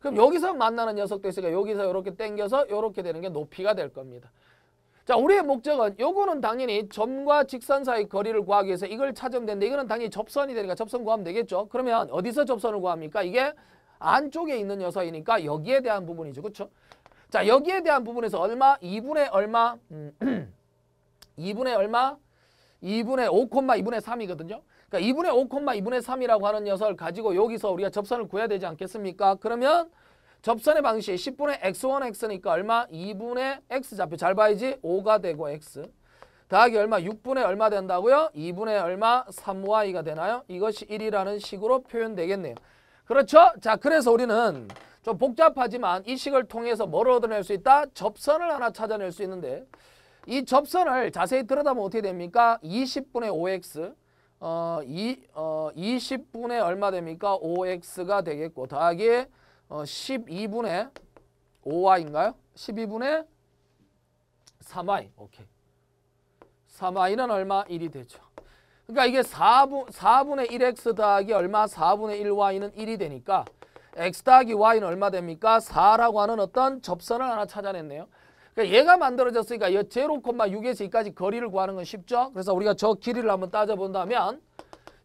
그럼 여기서 만나는 녀석도 있으니까 여기서 이렇게 당겨서 이렇게 되는 게 높이가 될 겁니다. 자, 우리의 목적은 요거는 당연히 점과 직선 사이 거리를 구하기 위해서 이걸 찾으면 되는데 이거는 당연히 접선이 되니까 접선 구하면 되겠죠. 그러면 어디서 접선을 구합니까? 이게 안쪽에 있는 녀석이니까 여기에 대한 부분이죠. 그렇죠? 자, 여기에 대한 부분에서 얼마? 2분의 얼마? 2분의 음, 얼마? 2분의 5, 2분의 3이거든요. 그러니까 2분의 5, 2분의 3이라고 하는 녀석을 가지고 여기서 우리가 접선을 구해야 되지 않겠습니까? 그러면 접선의 방식 10분의 x1, x니까 얼마? 2분의 x 좌표 잘 봐야지 5가 되고 x 더하기 얼마? 6분의 얼마 된다고요? 2분의 얼마? 3y가 되나요? 이것이 1이라는 식으로 표현되겠네요. 그렇죠? 자 그래서 우리는 좀 복잡하지만 이 식을 통해서 뭘 얻어낼 수 있다? 접선을 하나 찾아낼 수 있는데 이 접선을 자세히 들여다보면 어떻게 됩니까? 20분의 5x 어, 이, 어, 20분의 얼마 됩니까? 5x가 되겠고 더하기 어, 12분의 5y인가요? 12분의 3y. 오케이. 3y는 얼마? 1이 되죠. 그러니까 이게 4분, 4분의 1x 더하기 얼마? 4분의 1y는 1이 되니까 x 더하기 y는 얼마 됩니까? 4라고 하는 어떤 접선을 하나 찾아냈네요. 그러니까 얘가 만들어졌으니까 이 제로 콤마 6에서 2까지 거리를 구하는 건 쉽죠. 그래서 우리가 저 길이를 한번 따져본다면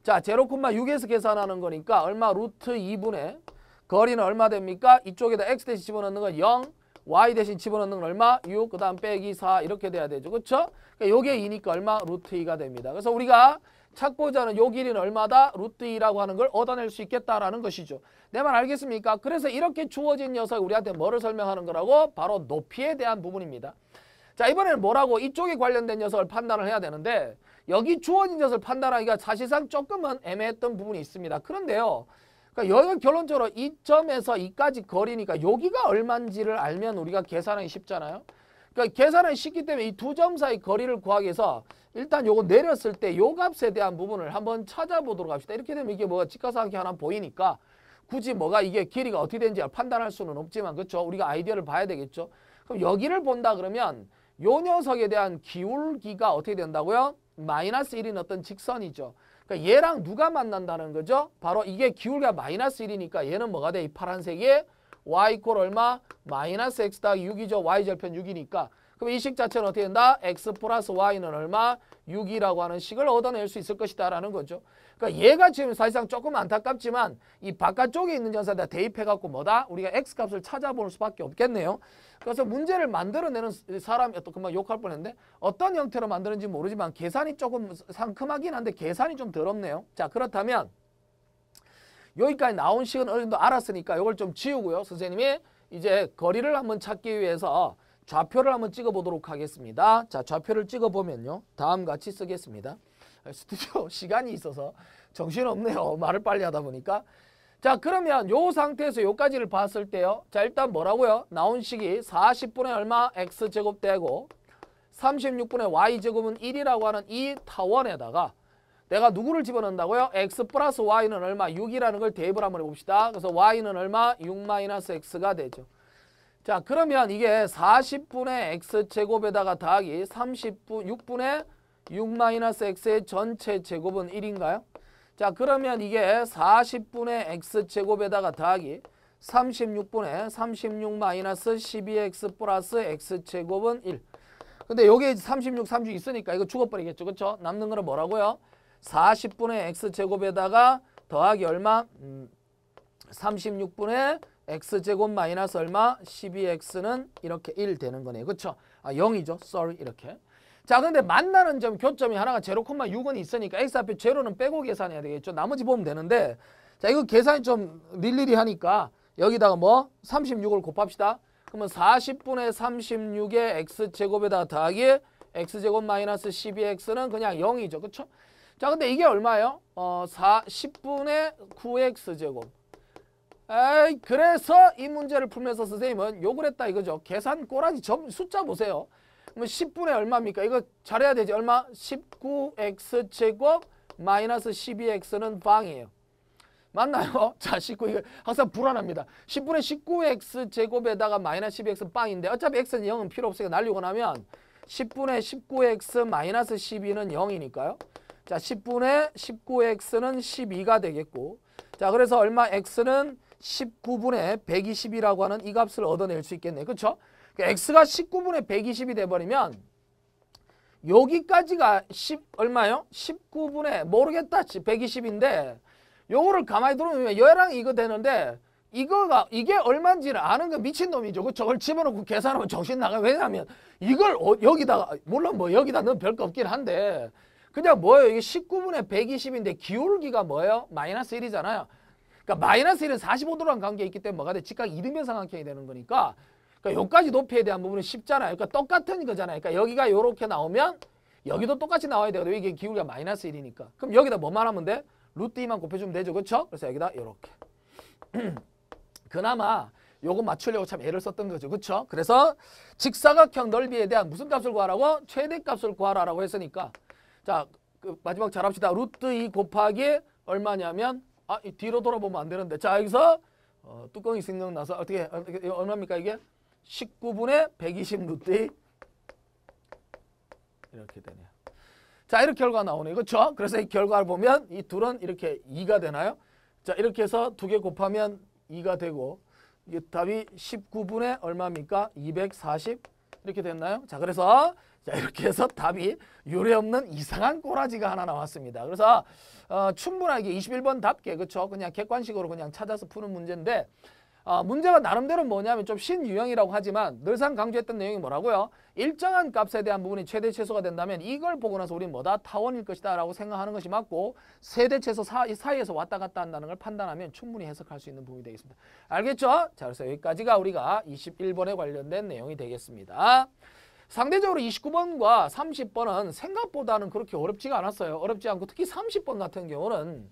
자 제로 콤마 6에서 계산하는 거니까 얼마 루트 2분의 거리는 얼마 됩니까? 이쪽에다 x 대신 집어넣는 건 0, y 대신 집어넣는 건 얼마? 6, 그 다음 빼기 4 이렇게 돼야 되죠. 그렇죠? 그러니까 이게 2니까 얼마? 루트 2가 됩니다. 그래서 우리가 찾고자 하는 요 길이는 얼마다? 루트 2라고 하는 걸 얻어낼 수 있겠다라는 것이죠. 내 말 알겠습니까? 그래서 이렇게 주어진 녀석이 우리한테 뭐를 설명하는 거라고? 바로 높이에 대한 부분입니다. 자 이번에는 뭐라고 이쪽에 관련된 녀석을 판단을 해야 되는데 여기 주어진 녀석을 판단하기가 사실상 조금은 애매했던 부분이 있습니다. 그런데요. 그러니까 여기가 결론적으로 이점에서 이까지 거리니까 여기가 얼만지를 알면 우리가 계산하기 쉽잖아요. 그러니까 계산은 쉽기 때문에 이 두 점 사이 거리를 구하기 위해서 일단 요거 내렸을 때 요 값에 대한 부분을 한번 찾아보도록 합시다. 이렇게 되면 이게 뭐가 직각삼각형 하나 보이니까 굳이 뭐가 이게 길이가 어떻게 되는지 판단할 수는 없지만 그렇죠. 우리가 아이디어를 봐야 되겠죠. 그럼 여기를 본다 그러면 요 녀석에 대한 기울기가 어떻게 된다고요? 마이너스 1인 어떤 직선이죠. 그러니까 얘랑 누가 만난다는 거죠? 바로 이게 기울기가 마이너스 1이니까 얘는 뭐가 돼? 이 파란색이 y 이퀄 얼마? 마이너스 x 다 6이죠. y 절편 6이니까. 그럼 이 식 자체는 어떻게 된다? x 플러스 y는 얼마? 6이라고 하는 식을 얻어낼 수 있을 것이다 라는 거죠. 그러니까 얘가 지금 사실상 조금 안타깝지만 이 바깥쪽에 있는 전사에다 대입해갖고 뭐다? 우리가 x값을 찾아볼 수밖에 없겠네요. 그래서 문제를 만들어내는 사람이 또 금방 욕할 뻔했는데 어떤 형태로 만드는지 모르지만 계산이 조금 상큼하긴 한데 계산이 좀 더럽네요. 자 그렇다면 여기까지 나온 식은 어느 정도 알았으니까 이걸 좀 지우고요. 선생님이 이제 거리를 한번 찾기 위해서 좌표를 한번 찍어보도록 하겠습니다. 자, 좌표를 찍어보면요. 다음 같이 쓰겠습니다. 스튜디오 시간이 있어서 정신없네요. 말을 빨리 하다 보니까. 자, 그러면 요 상태에서 요까지를 봤을 때요. 자, 일단 뭐라고요? 나온 식이 40분의 얼마 x제곱 되고 36분의 y제곱은 1이라고 하는 이 타원에다가 내가 누구를 집어넣는다고요? x 플러스 y는 얼마? 6이라는 걸 대입을 한번 해봅시다. 그래서 y는 얼마? 6 마이너스 x가 되죠. 자 그러면 이게 40분의 x제곱에다가 더하기 30분, 6분의 6 마이너스 x의 전체 제곱은 1인가요? 자 그러면 이게 40분의 x제곱에다가 더하기 36분의 36 마이너스 12x 플러스 x제곱은 1. 근데 여기 36, 36 있으니까 이거 죽어버리겠죠. 그렇죠? 남는 거는 뭐라고요? 40분의 x제곱에다가 더하기 얼마? 음, 36분의 x제곱 마이너스 얼마? 12x는 이렇게 1 되는 거네요. 그렇죠? 아, 0이죠. sorry 이렇게. 자 근데 만나는 점 교점이 하나가 제로 콤마 6은 있으니까 x 앞에 제로는 빼고 계산해야 되겠죠. 나머지 보면 되는데 자 이거 계산이 좀 릴릴이 하니까 여기다가 뭐 36을 곱합시다. 그러면 40분의 36의 x제곱에다가 더하기 x제곱 마이너스 12x는 그냥 0이죠. 그렇죠? 자, 근데 이게 얼마예요? 어, 4, 10분의 9x제곱. 에이, 그래서 이 문제를 풀면서 선생님은 욕을 했다 이거죠. 계산 꼬라지 점, 숫자 보세요. 그럼 10분의 얼마입니까? 이거 잘해야 되지. 얼마? 19x제곱 마이너스 12x는 방이에요. 맞나요? 자, 19, 이거 항상 불안합니다. 10분의 19x제곱에다가 마이너스 12x는 빵인데 어차피 x는 0은 필요 없으니까 날리고 나면 10분의 19x 마이너스 12는 0이니까요. 자, 10분의 19x는 12가 되겠고 자, 그래서 얼마 x는 19분의 120이라고 하는 이 값을 얻어낼 수 있겠네. 그렇죠? 그 x가 19분의 120이 돼버리면 여기까지가 10 얼마요? 19분의 모르겠다. 120인데 요거를 가만히 들어보면 얘랑 이거 되는데 이거가 이게 얼마인지를 아는 거 미친놈이죠. 그 저걸 집어넣고 계산하면 정신 나가. 왜냐하면 이걸 어, 여기다가 물론 뭐 여기다 넣으면 별거 없긴 한데 그냥 뭐예요? 이게 19분의 120인데 기울기가 뭐예요? 마이너스 1이잖아요. 그러니까 마이너스 1은 45도랑 관계 있기 때문에 뭐가 돼? 직각 이등변상각형이 되는 거니까 그러니까 여기까지 높이에 대한 부분은 쉽잖아요. 그러니까 똑같은 거잖아요. 그러니까 여기가 이렇게 나오면 여기도 똑같이 나와야 되거든요. 이게 기울기가 마이너스 1이니까. 그럼 여기다 뭐만 하면 돼? 루트 2만 곱해주면 되죠. 그렇죠? 그래서 여기다 이렇게. 그나마 요거 맞추려고 참 애를 썼던 거죠. 그렇죠? 그래서 직사각형 넓이에 대한 무슨 값을 구하라고? 최대값을 구하라고 했으니까 자, 그 마지막 잘 합시다. 루트 2 곱하기 얼마냐면 아, 이 뒤로 돌아보면 안 되는데. 자, 여기서 어, 뚜껑이 생각나서 어떻게, 어, 얼마입니까 이게? 19분의 120 루트 2 이렇게 되네요. 자, 이렇게 결과 나오네요. 그렇죠? 그래서 이 결과를 보면 이 둘은 이렇게 2가 되나요? 자, 이렇게 해서 두 개 곱하면 2가 되고 이 답이 19분의 얼마입니까? 240 이렇게 됐나요? 자, 그래서 자 이렇게 해서 답이 유례없는 이상한 꼬라지가 하나 나왔습니다. 그래서 어, 충분하게 21번답게 그쵸? 그냥 객관식으로 그냥 찾아서 푸는 문제인데 어, 문제가 나름대로 뭐냐면 좀 신유형이라고 하지만 늘상 강조했던 내용이 뭐라고요? 일정한 값에 대한 부분이 최대 최소가 된다면 이걸 보고 나서 우리 뭐다? 타원일 것이다 라고 생각하는 것이 맞고 세대 최소 사 사이에서 왔다 갔다 한다는 걸 판단하면 충분히 해석할 수 있는 부분이 되겠습니다. 알겠죠? 자 그래서 여기까지가 우리가 21번에 관련된 내용이 되겠습니다. 상대적으로 29번과 30번은 생각보다는 그렇게 어렵지가 않았어요. 어렵지 않고 특히 30번 같은 경우는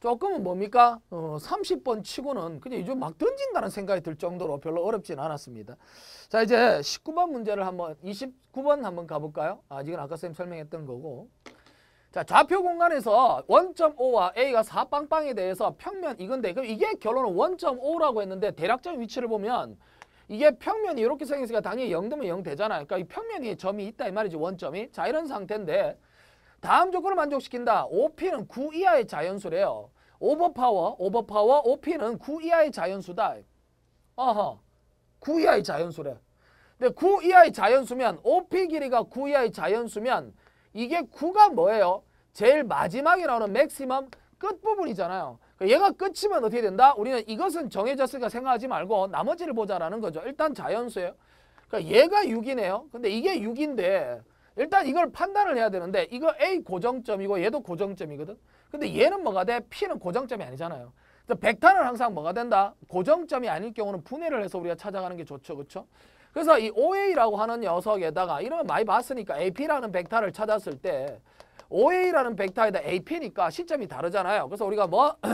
조금은 뭡니까? 어, 30번 치고는 그냥 이제 막 던진다는 생각이 들 정도로 별로 어렵진 않았습니다. 자 이제 19번 문제를 한번 29번 한번 가볼까요? 아, 이건 아까 선생님 설명했던 거고 자 좌표 공간에서 1.5와 A가 4빵빵에 대해서 평면 이건데 그럼 이게 결론은 1.5라고 했는데 대략적인 위치를 보면 이게 평면이 이렇게 생겼으니까 당연히 0되면 0 되잖아. 그러니까 이 평면이 점이 있다 이 말이지 원점이. 자 이런 상태인데 다음 조건을 만족시킨다. OP는 9 이하의 자연수래요. 오버파워, 오버파워, OP는 9 이하의 자연수다. 어허, 9 이하의 자연수래. 근데 9 이하의 자연수면 OP 길이가 9 이하의 자연수면 이게 9가 뭐예요? 제일 마지막에 나오는 맥시멈 끝부분이잖아요. 얘가 끝이면 어떻게 된다? 우리는 이것은 정해졌으니까 생각하지 말고 나머지를 보자라는 거죠. 일단 자연수예요. 그러니까 얘가 6이네요. 근데 이게 6인데 일단 이걸 판단을 해야 되는데 이거 A 고정점이고 얘도 고정점이거든. 근데 얘는 뭐가 돼? P는 고정점이 아니잖아요. 백탄은 항상 뭐가 된다? 고정점이 아닐 경우는 분해를 해서 우리가 찾아가는 게 좋죠. 그렇죠? 그래서 이 OA라고 하는 녀석에다가 이러면 많이 봤으니까 AP라는 백탄을 찾았을 때 OA라는 벡터에다 AP니까 시점이 다르잖아요. 그래서 우리가 뭐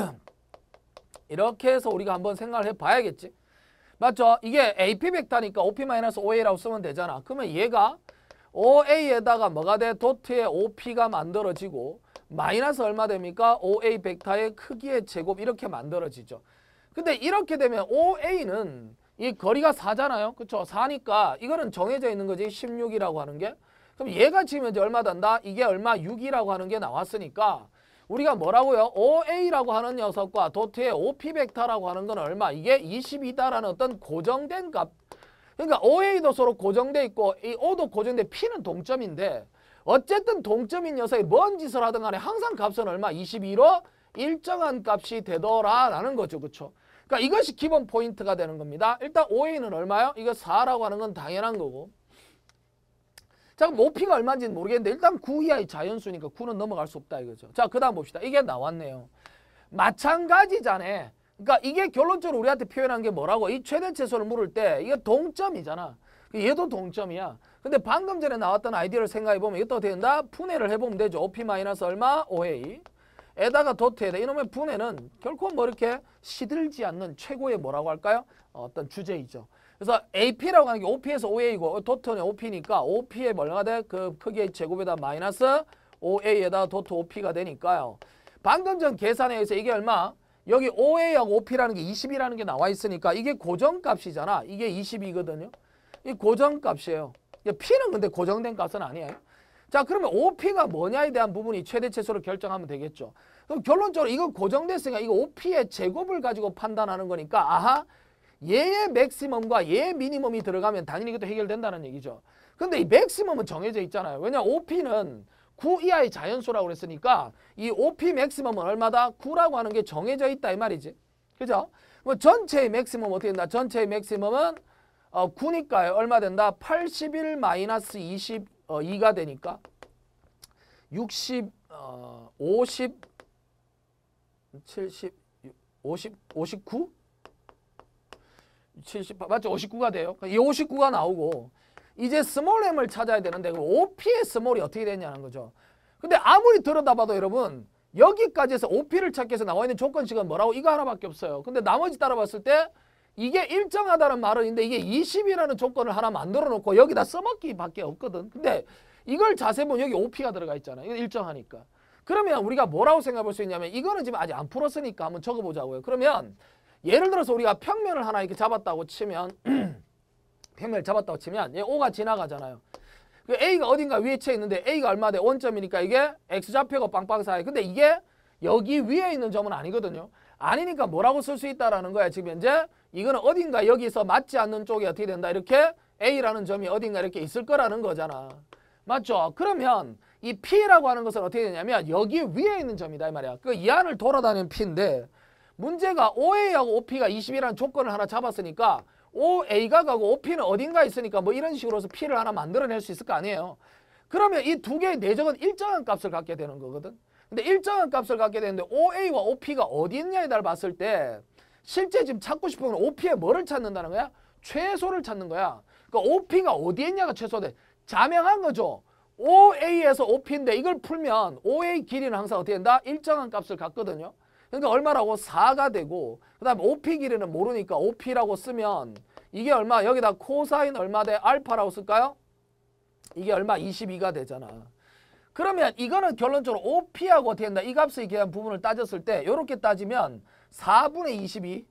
이렇게 해서 우리가 한번 생각을 해봐야겠지. 맞죠? 이게 AP 벡터니까 OP-OA라고 쓰면 되잖아. 그러면 얘가 OA에다가 뭐가 돼? 도트에 OP가 만들어지고 마이너스 얼마 됩니까? OA 벡터의 크기의 제곱 이렇게 만들어지죠. 근데 이렇게 되면 OA는 이 거리가 4잖아요. 그렇죠? 4니까 이거는 정해져 있는 거지. 16이라고 하는 게. 그럼 얘가 지금 현재 얼마 단다? 이게 얼마 6이라고 하는 게 나왔으니까 우리가 뭐라고요? OA라고 하는 녀석과 도트의 OP 벡터라고 하는 건 얼마? 이게 20이다라는 어떤 고정된 값. 그러니까 OA도 서로 고정돼 있고 이 O도 고정돼 P는 동점인데 어쨌든 동점인 녀석이 뭔 짓을 하든 간에 항상 값은 얼마? 22로 일정한 값이 되더라라는 거죠. 그렇죠? 그러니까 이것이 기본 포인트가 되는 겁니다. 일단 OA는 얼마요? 이거 4라고 하는 건 당연한 거고 자 그럼 높이가 얼마인지는 모르겠는데 일단 9 이하의 자연수니까 9는 넘어갈 수 없다 이거죠. 자그 다음 봅시다. 이게 나왔네요. 마찬가지잖아요. 그러니까 이게 결론적으로 우리한테 표현한 게 뭐라고? 이최대최소를 물을 때 이게 동점이잖아. 얘도 동점이야. 근데 방금 전에 나왔던 아이디어를 생각해보면 이것도 어떻게 된다? 분해를 해보면 되죠. OP 마이너스 얼마? 5A. 에다가 도트에다 이놈의 분해는 결코 뭐 이렇게 시들지 않는 최고의 뭐라고 할까요? 어떤 주제이죠. 그래서 AP라고 하는 게 OP에서 OA이고 도톤의 OP니까 o p 에 얼마가 돼? 그 크기의 제곱에다 마이너스 OA에다 도톤 OP가 되니까요. 방금 전 계산에 의해서 이게 얼마? 여기 OA하고 OP라는 게 20이라는 게 나와 있으니까 이게 고정값이잖아. 이게 20이거든요. 이 고정값이에요. P는 근데 고정된 값은 아니에요. 자 그러면 OP가 뭐냐에 대한 부분이 최대최소로 결정하면 되겠죠. 그럼 결론적으로 이거 고정됐으니까 이거 OP의 제곱을 가지고 판단하는 거니까 아하 얘의 맥시멈과 얘의 미니멈이 들어가면 당연히 이것도 해결된다는 얘기죠. 근데 이 맥시멈은 정해져 있잖아요. 왜냐 OP는 9 이하의 자연수라고 그랬으니까 이 OP 맥시멈은 얼마다? 9라고 하는 게 정해져 있다 이 말이지. 그죠? 뭐 전체의 맥시멈 어떻게 된다? 전체의 맥시멈은 어, 9니까요. 얼마 된다? 81 마이너스 22가 되니까 60, 어, 50, 70, 50, 59? 70, 맞죠? 59가 돼요. 그러니까 이 59가 나오고 이제 스몰 m을 찾아야 되는데 그 OP의 스몰이 어떻게 되냐는 거죠. 근데 아무리 들여다봐도 여러분 여기까지 해서 OP를 찾기 위해서 나와 있는 조건식은 뭐라고? 이거 하나밖에 없어요. 근데 나머지 따라봤을 때 이게 일정하다는 말은 있는데 이게 20이라는 조건을 하나 만들어 놓고 여기다 써먹기밖에 없거든. 근데 이걸 자세히 보면 여기 OP가 들어가 있잖아. 요 일정하니까. 그러면 우리가 뭐라고 생각할 수 있냐면 이거는 지금 아직 안 풀었으니까 한번 적어보자고요. 그러면 예를 들어서 우리가 평면을 하나 이렇게 잡았다고 치면 평면을 잡았다고 치면 얘 O가 지나가잖아요. 그 A가 어딘가 위에 쳐 있는데 A가 얼마 돼? 원점이니까 이게 X좌표가 빵빵사이. 근데 이게 여기 위에 있는 점은 아니거든요. 아니니까 뭐라고 쓸 수 있다라는 거야. 지금 이제 이거는 어딘가 여기서 맞지 않는 쪽이 어떻게 된다. 이렇게 A라는 점이 어딘가 이렇게 있을 거라는 거잖아. 맞죠? 그러면 이 P라고 하는 것은 어떻게 되냐면 여기 위에 있는 점이다 이 말이야. 그 이 안을 돌아다니는 P인데 문제가 OA하고 OP가 20이라는 조건을 하나 잡았으니까 OA가 가고 OP는 어딘가 있으니까 뭐 이런 식으로 해서 P를 하나 만들어낼 수 있을 거 아니에요. 그러면 이 두 개의 내적은 일정한 값을 갖게 되는 거거든. 근데 일정한 값을 갖게 되는데 OA와 OP가 어디 있냐에 따라 봤을 때 실제 지금 찾고 싶은 건 OP에 뭐를 찾는다는 거야? 최소를 찾는 거야. 그러니까 OP가 어디 있냐가 최소돼. 자명한 거죠. OA에서 OP인데 이걸 풀면 OA 길이는 항상 어떻게 된다? 일정한 값을 갖거든요. 그러니까 얼마라고? 4가 되고 그 다음에 OP 길이는 모르니까 OP라고 쓰면 이게 얼마? 여기다 코사인 얼마 대 알파라고 쓸까요? 이게 얼마? 22가 되잖아. 그러면 이거는 결론적으로 OP하고 어떻게 된다? 이 값에 대한 부분을 따졌을 때 이렇게 따지면 4분의 22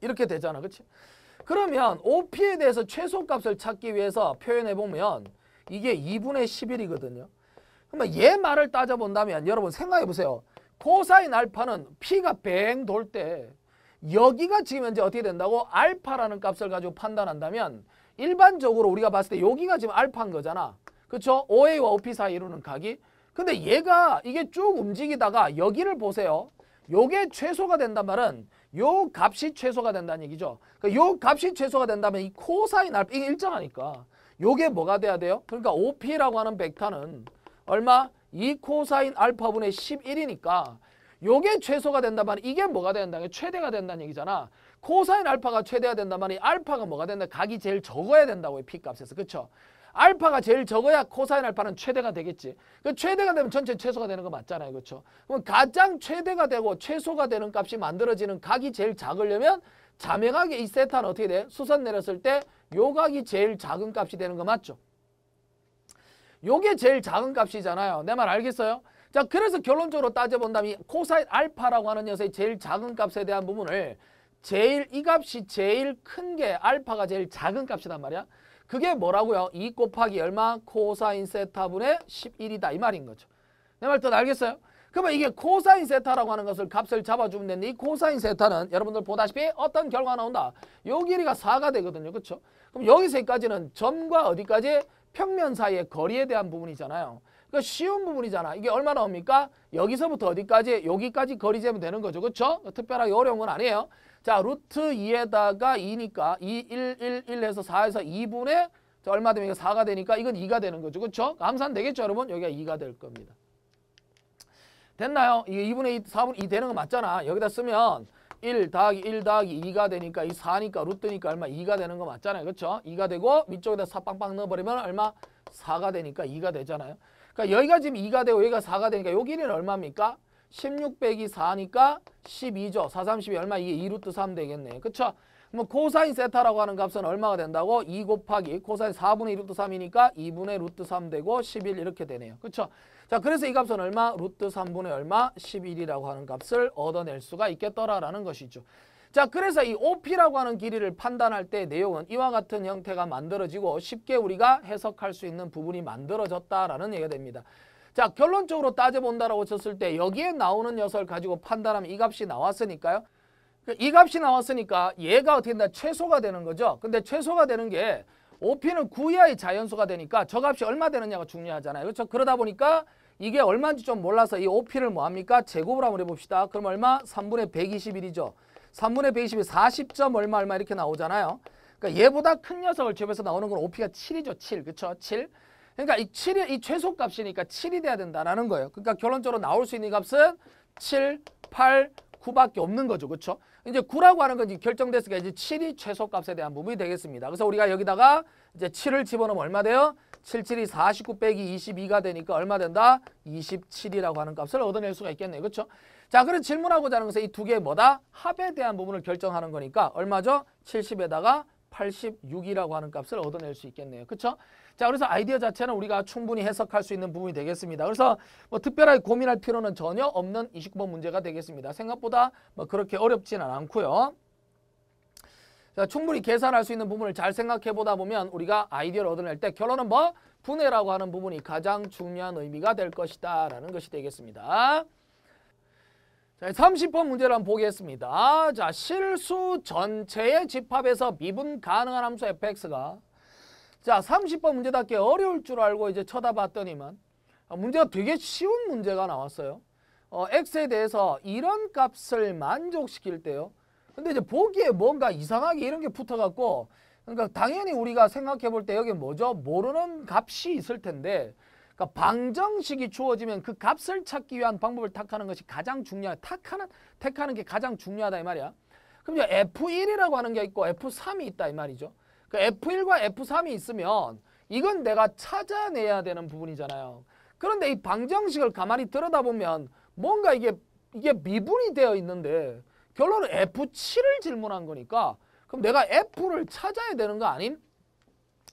이렇게 되잖아. 그치 그러면 OP에 대해서 최소값을 찾기 위해서 표현해보면 이게 2분의 11이거든요. 그러면 얘 말을 따져본다면 여러분 생각해 보세요. 코사인 알파는 P가 뱅 돌 때 여기가 지금 현재 어떻게 된다고? 알파라는 값을 가지고 판단한다면 일반적으로 우리가 봤을 때 여기가 지금 알파인 거잖아. 그렇죠? OA와 OP 사이 이루는 각이. 근데 얘가 이게 쭉 움직이다가 여기를 보세요. 요게 최소가 된단 말은 요 값이 최소가 된다는 얘기죠. 그러니까 요 값이 최소가 된다면 이 코사인 알파 이게 일정하니까 요게 뭐가 돼야 돼요? 그러니까 OP라고 하는 벡터는 얼마? 2 코사인 알파분의 11이니까 요게 최소가 된다 말이 이게 뭐가 된다? 이 최대가 된다는 얘기잖아. 코사인 알파가 최대가 된다 말이 알파가 뭐가 된다? 각이 제일 적어야 된다고요. P값에서. 그렇 알파가 제일 적어야 코사인 알파는 최대가 되겠지. 그 최대가 되면 전체 최소가 되는 거 맞잖아요. 그쵸 그럼 가장 최대가 되고 최소가 되는 값이 만들어지는 각이 제일 작으려면 자명하게이 세타는 어떻게 돼? 수선 내렸을 때 요 각이 제일 작은 값이 되는 거 맞죠? 요게 제일 작은 값이잖아요. 내 말 알겠어요? 자, 그래서 결론적으로 따져본다면 코사인 알파라고 하는 녀석의 제일 작은 값에 대한 부분을 제일 이 값이 제일 큰 게 알파가 제일 작은 값이란 말이야. 그게 뭐라고요? 2 곱하기 얼마? 코사인 세타분의 11이다 이 말인 거죠. 내말뜻 알겠어요? 그러면 이게 코사인 세타라고 하는 것을 값을 잡아주면 되는데 이 코사인 세타는 여러분들 보다시피 어떤 결과가 나온다? 요 길이가 4가 되거든요. 그렇죠? 그럼 여기서까지는 점과 어디까지? 평면 사이의 거리에 대한 부분이잖아요. 그러니까 쉬운 부분이잖아. 이게 얼마 나옵니까? 여기서부터 어디까지? 여기까지 거리 재면 되는 거죠. 그렇죠? 특별하게 어려운 건 아니에요. 자, 루트 2에다가 2니까 2, 1, 1, 1 해서 4에서 2분의 자, 얼마 되면 이거 4가 되니까 이건 2가 되는 거죠. 그렇죠? 암산 되겠죠, 여러분? 여기가 2가 될 겁니다. 됐나요? 이게 2분의 2, 4분의 2 되는 거 맞잖아. 여기다 쓰면 1 더하기 1 더하기 2가 되니까 이 4니까 루트니까 얼마 2가 되는 거 맞잖아요. 그렇죠? 2가 되고 위쪽에다 4 빵빵 넣어버리면 얼마 4가 되니까 2가 되잖아요. 그러니까 여기가 지금 2가 되고 여기가 4가 되니까 요 길이는 얼마입니까? 16 빼기 4니까 12죠. 4, 3 1이 얼마? 이게 2루트 3 되겠네. 그렇죠? 그럼 코사인 세타라고 하는 값은 얼마가 된다고? 2 곱하기 코사인 4분의 2루트 3이니까 2분의 루트 3 되고 11 이렇게 되네요. 그렇죠? 자, 그래서 이 값은 얼마? 루트 3분의 얼마? 11이라고 하는 값을 얻어낼 수가 있겠더라라는 것이죠. 자, 그래서 이 OP라고 하는 길이를 판단할 때 내용은 이와 같은 형태가 만들어지고 쉽게 우리가 해석할 수 있는 부분이 만들어졌다라는 얘기가 됩니다. 자, 결론적으로 따져본다라고 쳤을 때 여기에 나오는 녀석을 가지고 판단하면 이 값이 나왔으니까요. 이 값이 나왔으니까 얘가 어떻게 된다? 최소가 되는 거죠. 근데 최소가 되는 게 5P는 9 이하의 자연수가 되니까 저값이 얼마 되느냐가 중요하잖아요. 그렇죠? 그러다 보니까 이게 얼마인지 좀 몰라서 이 5P를 뭐합니까? 제곱을 한번 해봅시다. 그럼 얼마? 3분의 121이죠. 3분의 120이 40점 얼마 얼마 이렇게 나오잖아요. 그러니까 얘보다 큰 녀석을 집에서 나오는 건 5P가 7이죠. 7. 그렇죠? 7. 그러니까 이 7이 이 최소값이니까 7이 돼야 된다라는 거예요. 그러니까 결론적으로 나올 수 있는 값은 7, 8, 9밖에 없는 거죠. 그렇죠? 이제 9라고 하는 건 이제 결정됐으니까 이제 7이 최소값에 대한 부분이 되겠습니다. 그래서 우리가 여기다가 이제 7을 집어넣으면 얼마 돼요? 77이 49 빼기 22가 되니까 얼마 된다? 27이라고 하는 값을 얻어낼 수가 있겠네요. 그렇죠? 자, 그럼 질문하고자 하는 것은 이 두 개의 뭐다? 합에 대한 부분을 결정하는 거니까 얼마죠? 70에다가 86이라고 하는 값을 얻어낼 수 있겠네요. 그렇죠? 자, 그래서 아이디어 자체는 우리가 충분히 해석할 수 있는 부분이 되겠습니다. 그래서 뭐 특별하게 고민할 필요는 전혀 없는 29번 문제가 되겠습니다. 생각보다 뭐 그렇게 어렵지는 않고요. 자, 충분히 계산할 수 있는 부분을 잘 생각해 보다 보면 우리가 아이디어를 얻어낼 때 결론은 뭐? 분해라고 하는 부분이 가장 중요한 의미가 될 것이다 라는 것이 되겠습니다. 자, 30번 문제를 한번 보겠습니다. 자, 실수 전체의 집합에서 미분 가능한 함수 fx가 자, 30번 문제답게 어려울 줄 알고 이제 쳐다봤더니만 어, 문제가 되게 쉬운 문제가 나왔어요. 어, x에 대해서 이런 값을 만족시킬 때요. 근데 이제 보기에 뭔가 이상하게 이런 게 붙어갖고 그러니까 당연히 우리가 생각해 볼 때 여기 뭐죠? 모르는 값이 있을 텐데 그러니까 방정식이 주어지면 그 값을 찾기 위한 방법을 택하는 것이 가장 중요해. 택하는 택하는 게 가장 중요하다 이 말이야. 그럼 이제 F1이라고 하는 게 있고 F3이 있다 이 말이죠. 그 F1과 F3이 있으면 이건 내가 찾아내야 되는 부분이잖아요. 그런데 이 방정식을 가만히 들여다보면 뭔가 이게 이게 미분이 되어 있는데 결론은 F7을 질문한 거니까 그럼 내가 F를 찾아야 되는 거 아님?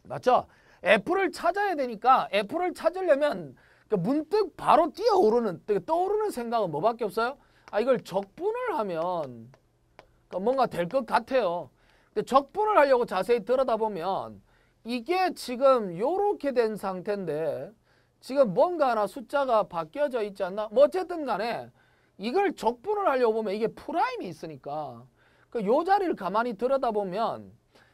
맞죠? 애플을 찾아야 되니까 애플을 찾으려면 그 문득 바로 뛰어오르는 떠오르는 생각은 뭐밖에 없어요? 아 이걸 적분을 하면 그 뭔가 될 것 같아요. 근데 적분을 하려고 자세히 들여다보면 이게 지금 요렇게 된 상태인데 지금 뭔가 하나 숫자가 바뀌어져 있지 않나? 뭐 어쨌든 간에 이걸 적분을 하려고 보면 이게 프라임이 있으니까 그 요 자리를 가만히 들여다보면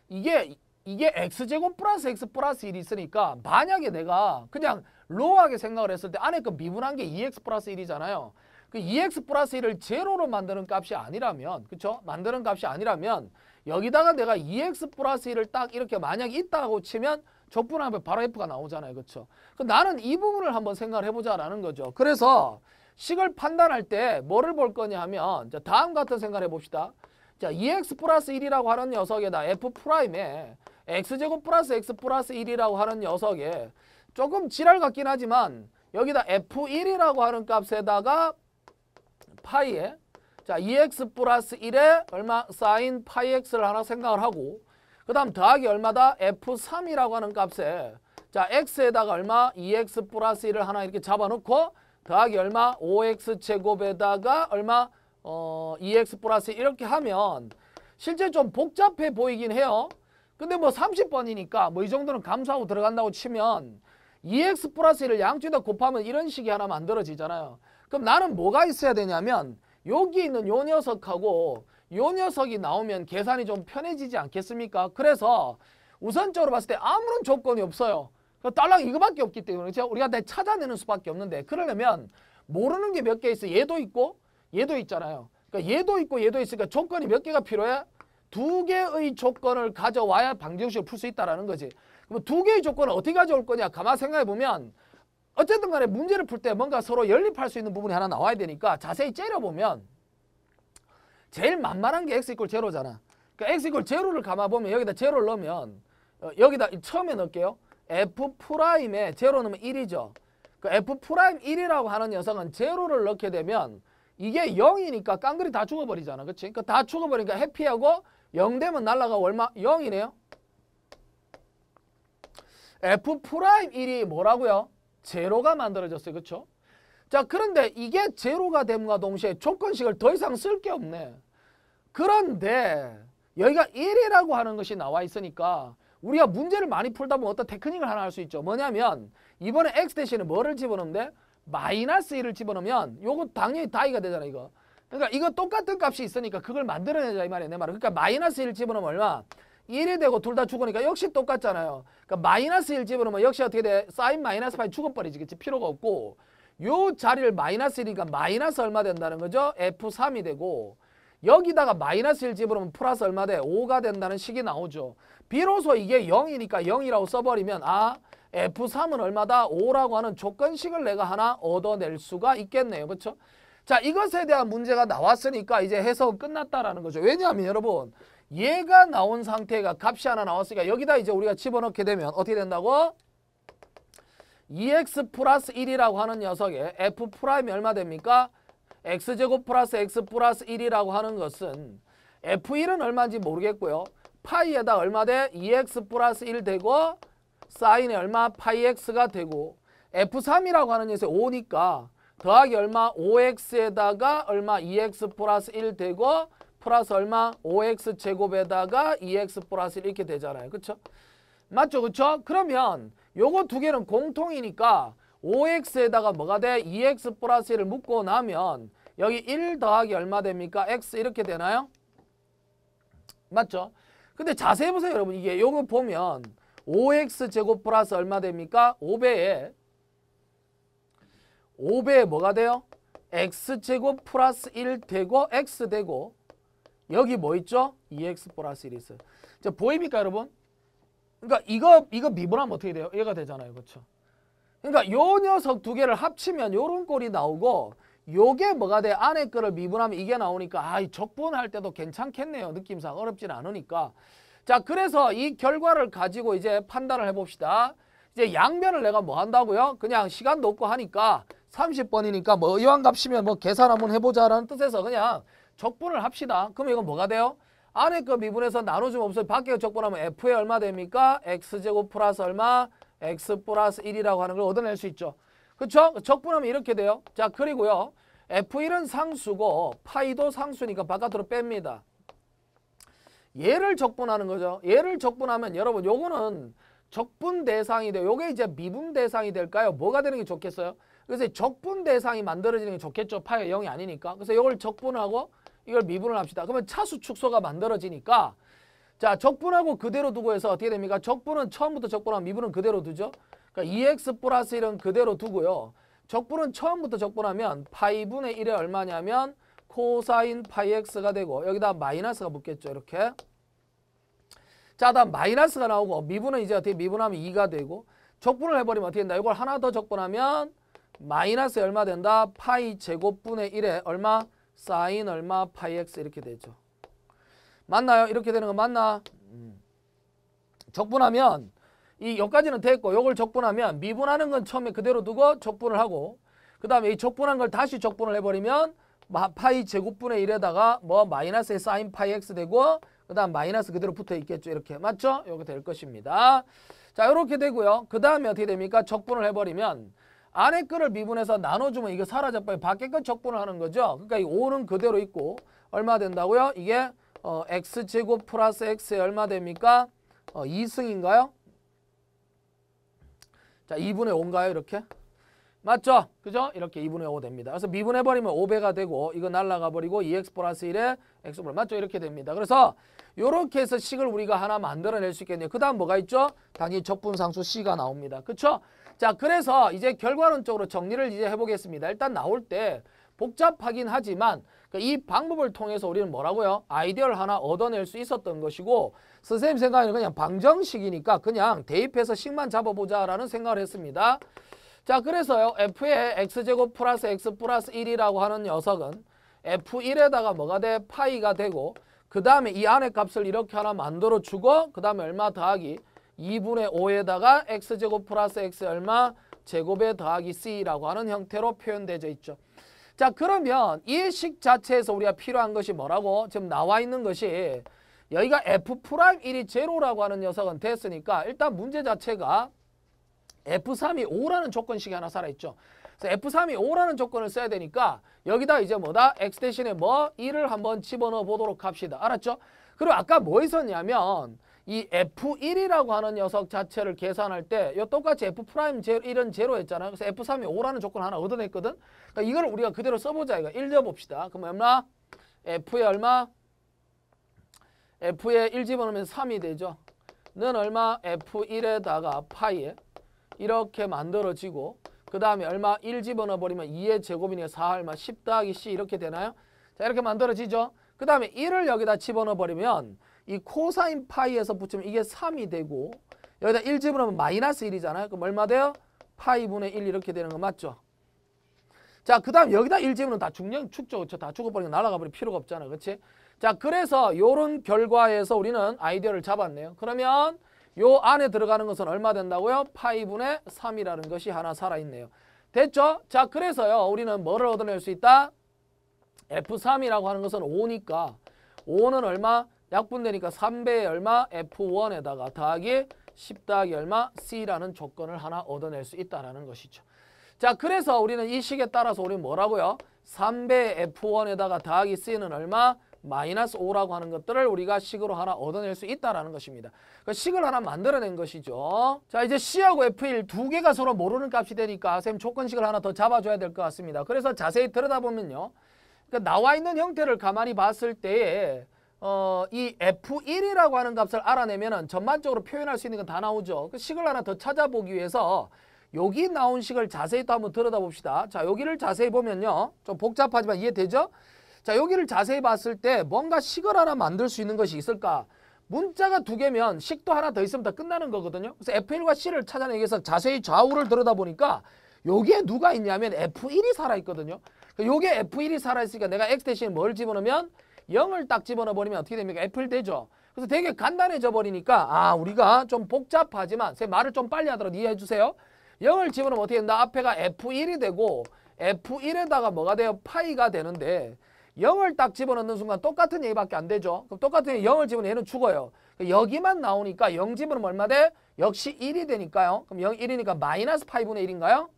이게 이게 x제곱 플러스 x 플러스 1이 있으니까 만약에 내가 그냥 로우하게 생각을 했을 때 안에 그 미분한 게 2x e 플러스 1이잖아요. 그 2x e 플러스 1을 제로로 만드는 값이 아니라면 그쵸? 만드는 값이 아니라면 여기다가 내가 2x e 플러스 1을 딱 이렇게 만약에 있다고 치면 적분하면 바로 f가 나오잖아요. 그쵸? 그 나는 이 부분을 한번 생각을 해보자라는 거죠. 그래서 식을 판단할 때 뭐를 볼 거냐 하면 자, 다음 같은 생각을 해봅시다. 자, 2x 플러스 1이라고 하는 녀석에다 f 프라임에 x제곱 플러스 x 플러스 1이라고 하는 녀석에 조금 지랄 같긴 하지만 여기다 f1이라고 하는 값에다가 파이에 자 2x 플러스 1에 얼마 사인 파이 x를 하나 생각을 하고 그 다음 더하기 얼마다 f3이라고 하는 값에 자 x에다가 얼마 2x 플러스 1을 하나 이렇게 잡아놓고 더하기 얼마 5x 제곱에다가 얼마 어 2x 플러스 이렇게 하면 실제 좀 복잡해 보이긴 해요. 근데 뭐 30번이니까 뭐 이 정도는 감수하고 들어간다고 치면 2x 플러스 1을 양쪽에 다 곱하면 이런 식이 하나 만들어지잖아요. 그럼 나는 뭐가 있어야 되냐면 여기 있는 요 녀석하고 요 녀석이 나오면 계산이 좀 편해지지 않겠습니까? 그래서 우선적으로 봤을 때 아무런 조건이 없어요. 딸랑 이거밖에 없기 때문에 제가 그렇죠? 우리가 다 찾아내는 수밖에 없는데 그러려면 모르는 게 몇 개 있어. 얘도 있고 얘도 있잖아요. 그러니까 얘도 있고 얘도 있으니까 조건이 몇 개가 필요해? 두 개의 조건을 가져와야 방정식을 풀 수 있다는 거지. 그럼 두 개의 조건을 어떻게 가져올 거냐 가만 생각해 보면 어쨌든 간에 문제를 풀 때 뭔가 서로 연립할 수 있는 부분이 하나 나와야 되니까 자세히 째려보면 제일 만만한 게 x 이퀄 제로잖아. 그러니까 x 이퀄 제로를 감아보면 여기다 제로를 넣으면 어, 여기다 처음에 넣을게요. f 프라임에 제로 넣으면 1이죠. 그 그러니까 f 프라임 1이라고 하는 녀석은 제로를 넣게 되면 이게 0이니까 깡그리 다 죽어버리잖아. 그치? 그러니까 다 죽어버리니까 해피하고 0 되면 날라가 얼마? 0이네요. F 프라임 1이 뭐라고요? 제로가 만들어졌어요. 그렇죠? 자 그런데 이게 제로가 됨과 동시에 조건식을 더 이상 쓸 게 없네. 그런데 여기가 1이라고 하는 것이 나와 있으니까 우리가 문제를 많이 풀다 보면 어떤 테크닉을 하나 할 수 있죠. 뭐냐면 이번에 x 대신에 뭐를 집어넣는데 마이너스 1을 집어넣으면 요거 당연히 다이가 되잖아 요 이거. 그러니까 이거 똑같은 값이 있으니까 그걸 만들어내자 이 말이야 내 말은. 그러니까 마이너스 1 집어넣으면 얼마? 1이 되고 둘 다 죽으니까 역시 똑같잖아요. 그러니까 마이너스 1 집어넣으면 역시 어떻게 돼? 사인 마이너스 파이 죽어버리지. 그치? 필요가 없고 요 자리를 마이너스 1이니까 마이너스 얼마 된다는 거죠? F3이 되고 여기다가 마이너스 1 집어넣으면 플러스 얼마 돼? 5가 된다는 식이 나오죠. 비로소 이게 0이니까 0이라고 써버리면 아 F3은 얼마다? 5라고 하는 조건식을 내가 하나 얻어낼 수가 있겠네요. 그렇죠? 자, 이것에 대한 문제가 나왔으니까 이제 해석 끝났다라는 거죠. 왜냐하면 여러분, 얘가 나온 상태가 값이 하나 나왔으니까 여기다 이제 우리가 집어넣게 되면 어떻게 된다고? e x 플러스 1이라고 하는 녀석에 f 프라임이 얼마 됩니까? x제곱 플러스 x 플러스 1이라고 하는 것은 f1은 얼마인지 모르겠고요. 파이에다 얼마 돼? e x 플러스 1 되고 사인에 얼마? 파이 x가 되고 f3이라고 하는 녀석이 5니까 더하기 얼마 5x에다가 얼마 2x 플러스 1 되고 플러스 얼마 5x 제곱에다가 2x 플러스 1 이렇게 되잖아요. 그렇죠? 맞죠? 그렇죠? 그러면 요거 두 개는 공통이니까 5x에다가 뭐가 돼? 2x 플러스 1을 묶고 나면 여기 1 더하기 얼마 됩니까? x 이렇게 되나요? 맞죠? 근데 자세히 보세요 여러분 이게 요거 보면 5x 제곱 플러스 얼마 됩니까? 5배에 5배 뭐가 돼요? x제곱 플러스 1 되고 x 되고 여기 뭐 있죠? 2x e 플러스 1이 있어요. 자, 보입니까 여러분? 그러니까 이거 이거 미분하면 어떻게 돼요? 얘가 되잖아요. 그렇죠? 그러니까 요 녀석 두 개를 합치면 요런 꼴이 나오고 요게 뭐가 돼? 안에 거를 미분하면 이게 나오니까 아, 이 적분할 때도 괜찮겠네요. 느낌상 어렵진 않으니까. 자, 그래서 이 결과를 가지고 이제 판단을 해봅시다. 이제 양면을 내가 뭐 한다고요? 그냥 시간도 없고 하니까 30번이니까 뭐 이왕값이면 뭐 계산 한번 해보자라는 뜻에서 그냥 적분을 합시다. 그럼 이건 뭐가 돼요? 안에 거 미분해서 나눠주면 없어요. 밖에 적분하면 F에 얼마 됩니까? X제곱 플러스 얼마? X 플러스 1이라고 하는 걸 얻어낼 수 있죠. 그렇죠? 적분하면 이렇게 돼요. 자 그리고요. F1은 상수고 파이도 상수니까 바깥으로 뺍니다. 얘를 적분하는 거죠. 얘를 적분하면 여러분 요거는 적분 대상이 돼요. 요게 이제 미분 대상이 될까요? 뭐가 되는 게 좋겠어요? 그래서 적분 대상이 만들어지는 게 좋겠죠. 파이가 0이 아니니까. 그래서 이걸 적분하고 이걸 미분을 합시다. 그러면 차수 축소가 만들어지니까 자 적분하고 그대로 두고 해서 어떻게 됩니까? 적분은 처음부터 적분하면 미분은 그대로 두죠. 그러니까 2x 플러스 1은 그대로 두고요. 적분은 처음부터 적분하면 파이분의 1이 얼마냐면 코사인 파이 x가 되고 여기다 마이너스가 붙겠죠. 이렇게. 자, 다음 마이너스가 나오고 미분은 이제 어떻게 미분하면 2가 되고 적분을 해버리면 어떻게 된다. 이걸 하나 더 적분하면 마이너스 얼마 된다? 파이 제곱분의 1에 얼마? 사인 얼마? 파이 x 이렇게 되죠. 맞나요? 이렇게 되는 거 맞나? 음. 적분하면 이 여기까지는 됐고 이걸 적분하면 미분하는 건 처음에 그대로 두고 적분을 하고 그 다음에 이 적분한 걸 다시 적분을 해버리면 파이 제곱분의 1에다가 뭐 마이너스의 사인 파이 x 되고 그 다음 마이너스 그대로 붙어 있겠죠. 이렇게 맞죠? 이렇게 될 것입니다. 자 이렇게 되고요. 그 다음에 어떻게 됩니까? 적분을 해버리면 안에 거를 미분해서 나눠주면 이게 사라져버려 밖에 거 적분을 하는 거죠. 그러니까 이 5는 그대로 있고 얼마 된다고요? 이게 어, x제곱 플러스 x에 얼마 됩니까? 어, 2승인가요? 자, 2분의 5인가요? 이렇게? 맞죠? 그죠? 이렇게 2분의 5 됩니다. 그래서 미분해버리면 5배가 되고 이거 날라가버리고 2x 플러스 1에 x 플러 맞죠? 이렇게 됩니다. 그래서 이렇게 해서 식을 우리가 하나 만들어낼 수 있겠네요. 그 다음 뭐가 있죠? 당연히 적분상수 C가 나옵니다. 그쵸? 자, 그래서 이제 결과론적으로 정리를 이제 해보겠습니다. 일단 나올 때 복잡하긴 하지만 그러니까 이 방법을 통해서 우리는 뭐라고요? 아이디어를 하나 얻어낼 수 있었던 것이고 선생님 생각에는 그냥 방정식이니까 그냥 대입해서 식만 잡아보자라는 생각을 했습니다. 자 그래서요 f의 x제곱 플러스 x 플러스 1이라고 하는 녀석은 f1에다가 뭐가 돼? 파이가 되고 그 다음에 이안에 값을 이렇게 하나 만들어주고 그 다음에 얼마 더하기 2분의 5에다가 x제곱 플러스 x 얼마 제곱에 더하기 c라고 하는 형태로 표현되어 있죠. 자 그러면 이 식 자체에서 우리가 필요한 것이 뭐라고? 지금 나와 있는 것이 여기가 f'1이 프라임 제로라고 하는 녀석은 됐으니까 일단 문제 자체가 f3이 5라는 조건식이 하나 살아있죠. 그래서 f3이 5라는 조건을 써야 되니까 여기다 이제 뭐다? x 대신에 뭐? 1을 한번 집어넣어 보도록 합시다. 알았죠? 그리고 아까 뭐 있었냐면 이 F1이라고 하는 녀석 자체를 계산할 때이 똑같이 F 프라임 제로 이런 제로 했잖아요. 그래서 F3이 5라는 조건 하나 얻어냈거든. 그러니까 이걸 우리가 그대로 써보자 이거. 1 넣어봅시다. 그럼 얼마? F에 얼마? F에 1 집어넣으면 3이 되죠. 는 얼마? F1에다가 파이에 이렇게 만들어지고 그 다음에 얼마 1 집어넣어버리면 2의 제곱이니까 4 얼마 10 더하기 C 이렇게 되나요? 자 이렇게 만들어지죠. 그 다음에 1을 여기다 집어넣어버리면 이 코사인 파이에서 붙이면 이게 3이 되고 여기다 1 집으면 마이너스 1이잖아요. 그럼 얼마 돼요? 파이 분의 1 이렇게 되는 거 맞죠? 자, 그 다음 여기다 1 집으면 다 중량 축적, 그렇다 죽어버리고 날아가 버릴 필요가 없잖아. 그치 자, 그래서 요런 결과에서 우리는 아이디어를 잡았네요. 그러면 요 안에 들어가는 것은 얼마 된다고요? 파이 분의 3이라는 것이 하나 살아있네요. 됐죠? 자, 그래서요. 우리는 뭐를 얻어낼 수 있다? F3이라고 하는 것은 5니까 5는 얼마? 약분 되니까 3배의 얼마 F1에다가 더하기 10 더하기 얼마 C라는 조건을 하나 얻어낼 수 있다는 것이죠. 자 그래서 우리는 이 식에 따라서 우리는 뭐라고요? 3배 F1에다가 더하기 C는 얼마? 마이너스 5라고 하는 것들을 우리가 식으로 하나 얻어낼 수 있다는 것입니다. 그 식을 하나 만들어낸 것이죠. 자 이제 C하고 F1 두 개가 서로 모르는 값이 되니까 쌤 조건식을 하나 더 잡아줘야 될 것 같습니다. 그래서 자세히 들여다보면요. 그러니까 나와 있는 형태를 가만히 봤을 때에 어, 이 F1이라고 하는 값을 알아내면 은 전반적으로 표현할 수 있는 건 다 나오죠. 그 식을 하나 더 찾아보기 위해서 여기 나온 식을 자세히 또 한번 들여다봅시다. 자, 여기를 자세히 보면요. 좀 복잡하지만 이해되죠? 자, 여기를 자세히 봤을 때 뭔가 식을 하나 만들 수 있는 것이 있을까? 문자가 두 개면 식도 하나 더 있으면 다 끝나는 거거든요. 그래서 F1과 C를 찾아내기 위해서 자세히 좌우를 들여다보니까 여기에 누가 있냐면 F1이 살아있거든요. 요게 그러니까 F1이 살아있으니까 내가 X 대신 뭘 집어넣으면 0을딱 집어넣어 버리면 어떻게 됩니까? 애플 되죠. 그래서 되게 간단해져 버리니까 아 우리가 좀 복잡하지만 제 말을 좀 빨리 하도록 이해해 주세요. 0을 집어넣으면 어떻게 된다? 앞에가 F1이 되고 F1에다가 뭐가 돼요? 파이가 되는데 0을딱 집어넣는 순간 똑같은 얘기밖에 안 되죠. 그럼 똑같은 0을 집어넣으면 얘는 죽어요. 그러니까 여기만 나오니까 0 집어넣으면 얼마 돼? 역시 1이 되니까요. 그럼 0, 1이니까 마이너스 파이 분의 1인가요?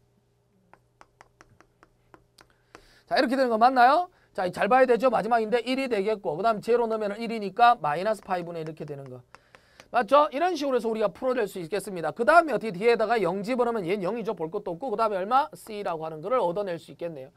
자 이렇게 되는 거 맞나요? 자, 잘 봐야 되죠? 마지막인데 1이 되겠고 그 다음 제로 넣으면 1이니까 마이너스 파이브네 이렇게 되는 거. 맞죠? 이런 식으로 해서 우리가 풀어낼 수 있겠습니다. 그 다음에 어떻게 뒤에다가 0 집어넣으면 얘는 0이죠. 볼 것도 없고 그 다음에 얼마? C라고 하는 거를 얻어낼 수 있겠네요.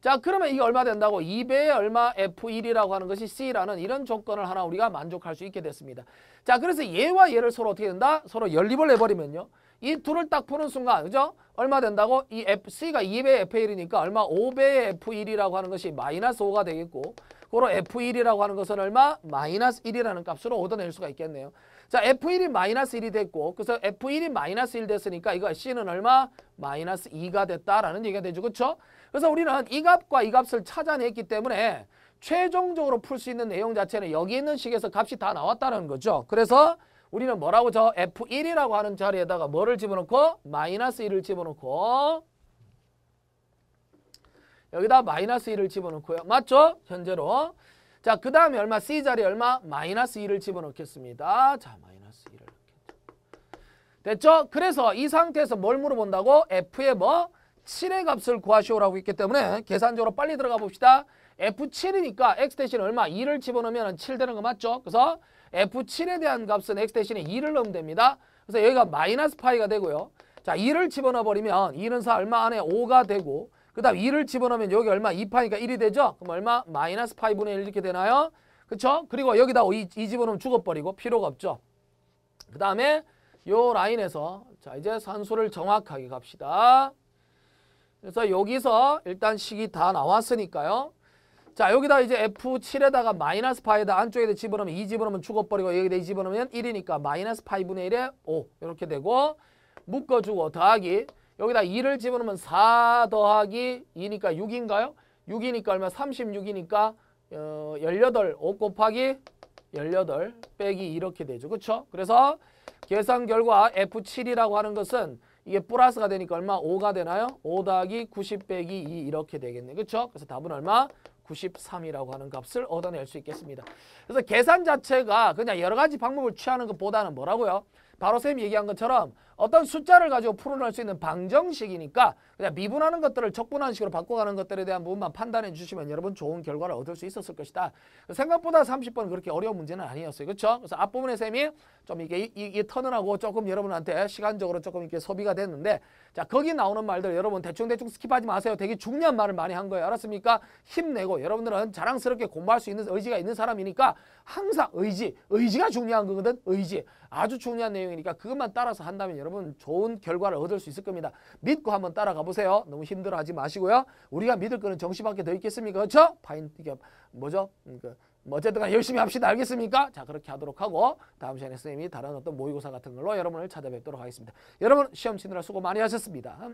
자 그러면 이게 얼마 된다고 2배의 얼마 F1이라고 하는 것이 C라는 이런 조건을 하나 우리가 만족할 수 있게 됐습니다. 자 그래서 얘와 얘를 서로 어떻게 된다? 서로 연립을 해버리면요. 이 둘을 딱 푸는 순간 그죠? 얼마 된다고? 이 F, C가 2배 F1이니까 얼마? 5배 F1이라고 하는 것이 마이너스 5가 되겠고 그리 고로 F1이라고 하는 것은 얼마? 마이너스 1이라는 값으로 얻어낼 수가 있겠네요. 자, F1이 마이너스 1이 됐고 그래서 F1이 마이너스 1 됐으니까 이거 C는 얼마? 마이너스 2가 됐다라는 얘기가 되죠. 그렇죠? 그래서 우리는 이 값과 이 값을 찾아냈기 때문에 최종적으로 풀 수 있는 내용 자체는 여기 있는 식에서 값이 다 나왔다는 거죠. 그래서 우리는 뭐라고 저 F1이라고 하는 자리에다가 뭐를 집어넣고? 마이너스 1을 집어넣고 여기다 마이너스 1을 집어넣고요. 맞죠? 현재로. 자, 그 다음에 얼마? C자리 얼마? 마이너스 1을 집어넣겠습니다. 자, 마이너스 1을 넣겠죠. 됐죠? 그래서 이 상태에서 뭘 물어본다고? F의 뭐? 7의 값을 구하시오라고 했기 때문에 계산적으로 빨리 들어가 봅시다. F7이니까 X 대신 얼마? 2를 집어넣으면 7 되는 거 맞죠? 그래서 F7에 대한 값은 x 대신에 2를 넣으면 됩니다. 그래서 여기가 마이너스 파이가 되고요. 자, 2를 집어넣어 버리면 2는 4 얼마 안에 5가 되고 그 다음 2를 집어넣으면 여기 얼마 2파니까 1이 되죠? 그럼 얼마? 마이너스 파이분의1 이렇게 되나요? 그쵸 그리고 여기다 2, 2 집어넣으면 죽어버리고 필요가 없죠. 그 다음에 요 라인에서 자 이제 산소를 정확하게 갑시다. 그래서 여기서 일단 식이 다 나왔으니까요. 자 여기다 이제 F7에다가 마이너스 파에다 안쪽에다 집어넣으면 2 집어넣으면 죽어버리고 여기다 집어넣으면 1이니까 마이너스 파이분의 1에 5 이렇게 되고 묶어주고 더하기 여기다 2를 집어넣으면 4 더하기 2니까 6인가요? 6이니까 얼마? 36이니까 어, 18, 5 곱하기 18 빼기 이렇게 되죠. 그렇죠? 그래서 계산 결과 F7이라고 하는 것은 이게 플러스가 되니까 얼마? 5가 되나요? 5 더하기 90 빼기 2 이렇게 되겠네. 그렇죠? 그래서 답은 얼마? 93이라고 하는 값을 얻어낼 수 있겠습니다. 그래서 계산 자체가 그냥 여러 가지 방법을 취하는 것보다는 뭐라고요? 바로 쌤이 얘기한 것처럼 어떤 숫자를 가지고 풀어낼 수 있는 방정식이니까 그냥 미분하는 것들을 적분하는 식으로 바꿔가는 것들에 대한 부분만 판단해 주시면 여러분 좋은 결과를 얻을 수 있었을 것이다. 생각보다 30번 그렇게 어려운 문제는 아니었어요. 그렇죠? 그래서 앞부분의 셈이 좀 이게 이, 이 터널하고 조금 여러분한테 시간적으로 조금 이렇게 소비가 됐는데 자 거기 나오는 말들 여러분 대충대충 스킵하지 마세요. 되게 중요한 말을 많이 한 거예요. 알았습니까? 힘내고 여러분들은 자랑스럽게 공부할 수 있는 의지가 있는 사람이니까 항상 의지, 의지가 중요한 거거든. 의지. 아주 중요한 내용이니까 그것만 따라서 한다면 여러분 여러분 좋은 결과를 얻을 수 있을 겁니다. 믿고 한번 따라가 보세요. 너무 힘들어하지 마시고요. 우리가 믿을 거는 정시밖에 더 있겠습니까? 그렇죠? 파인 이게 뭐죠? 음, 그뭐 어쨌든 열심히 합시다. 알겠습니까? 자 그렇게 하도록 하고 다음 시간에 선생님이 다른 어떤 모의고사 같은 걸로 여러분을 찾아뵙도록 하겠습니다. 여러분 시험 치느라 수고 많이 하셨습니다.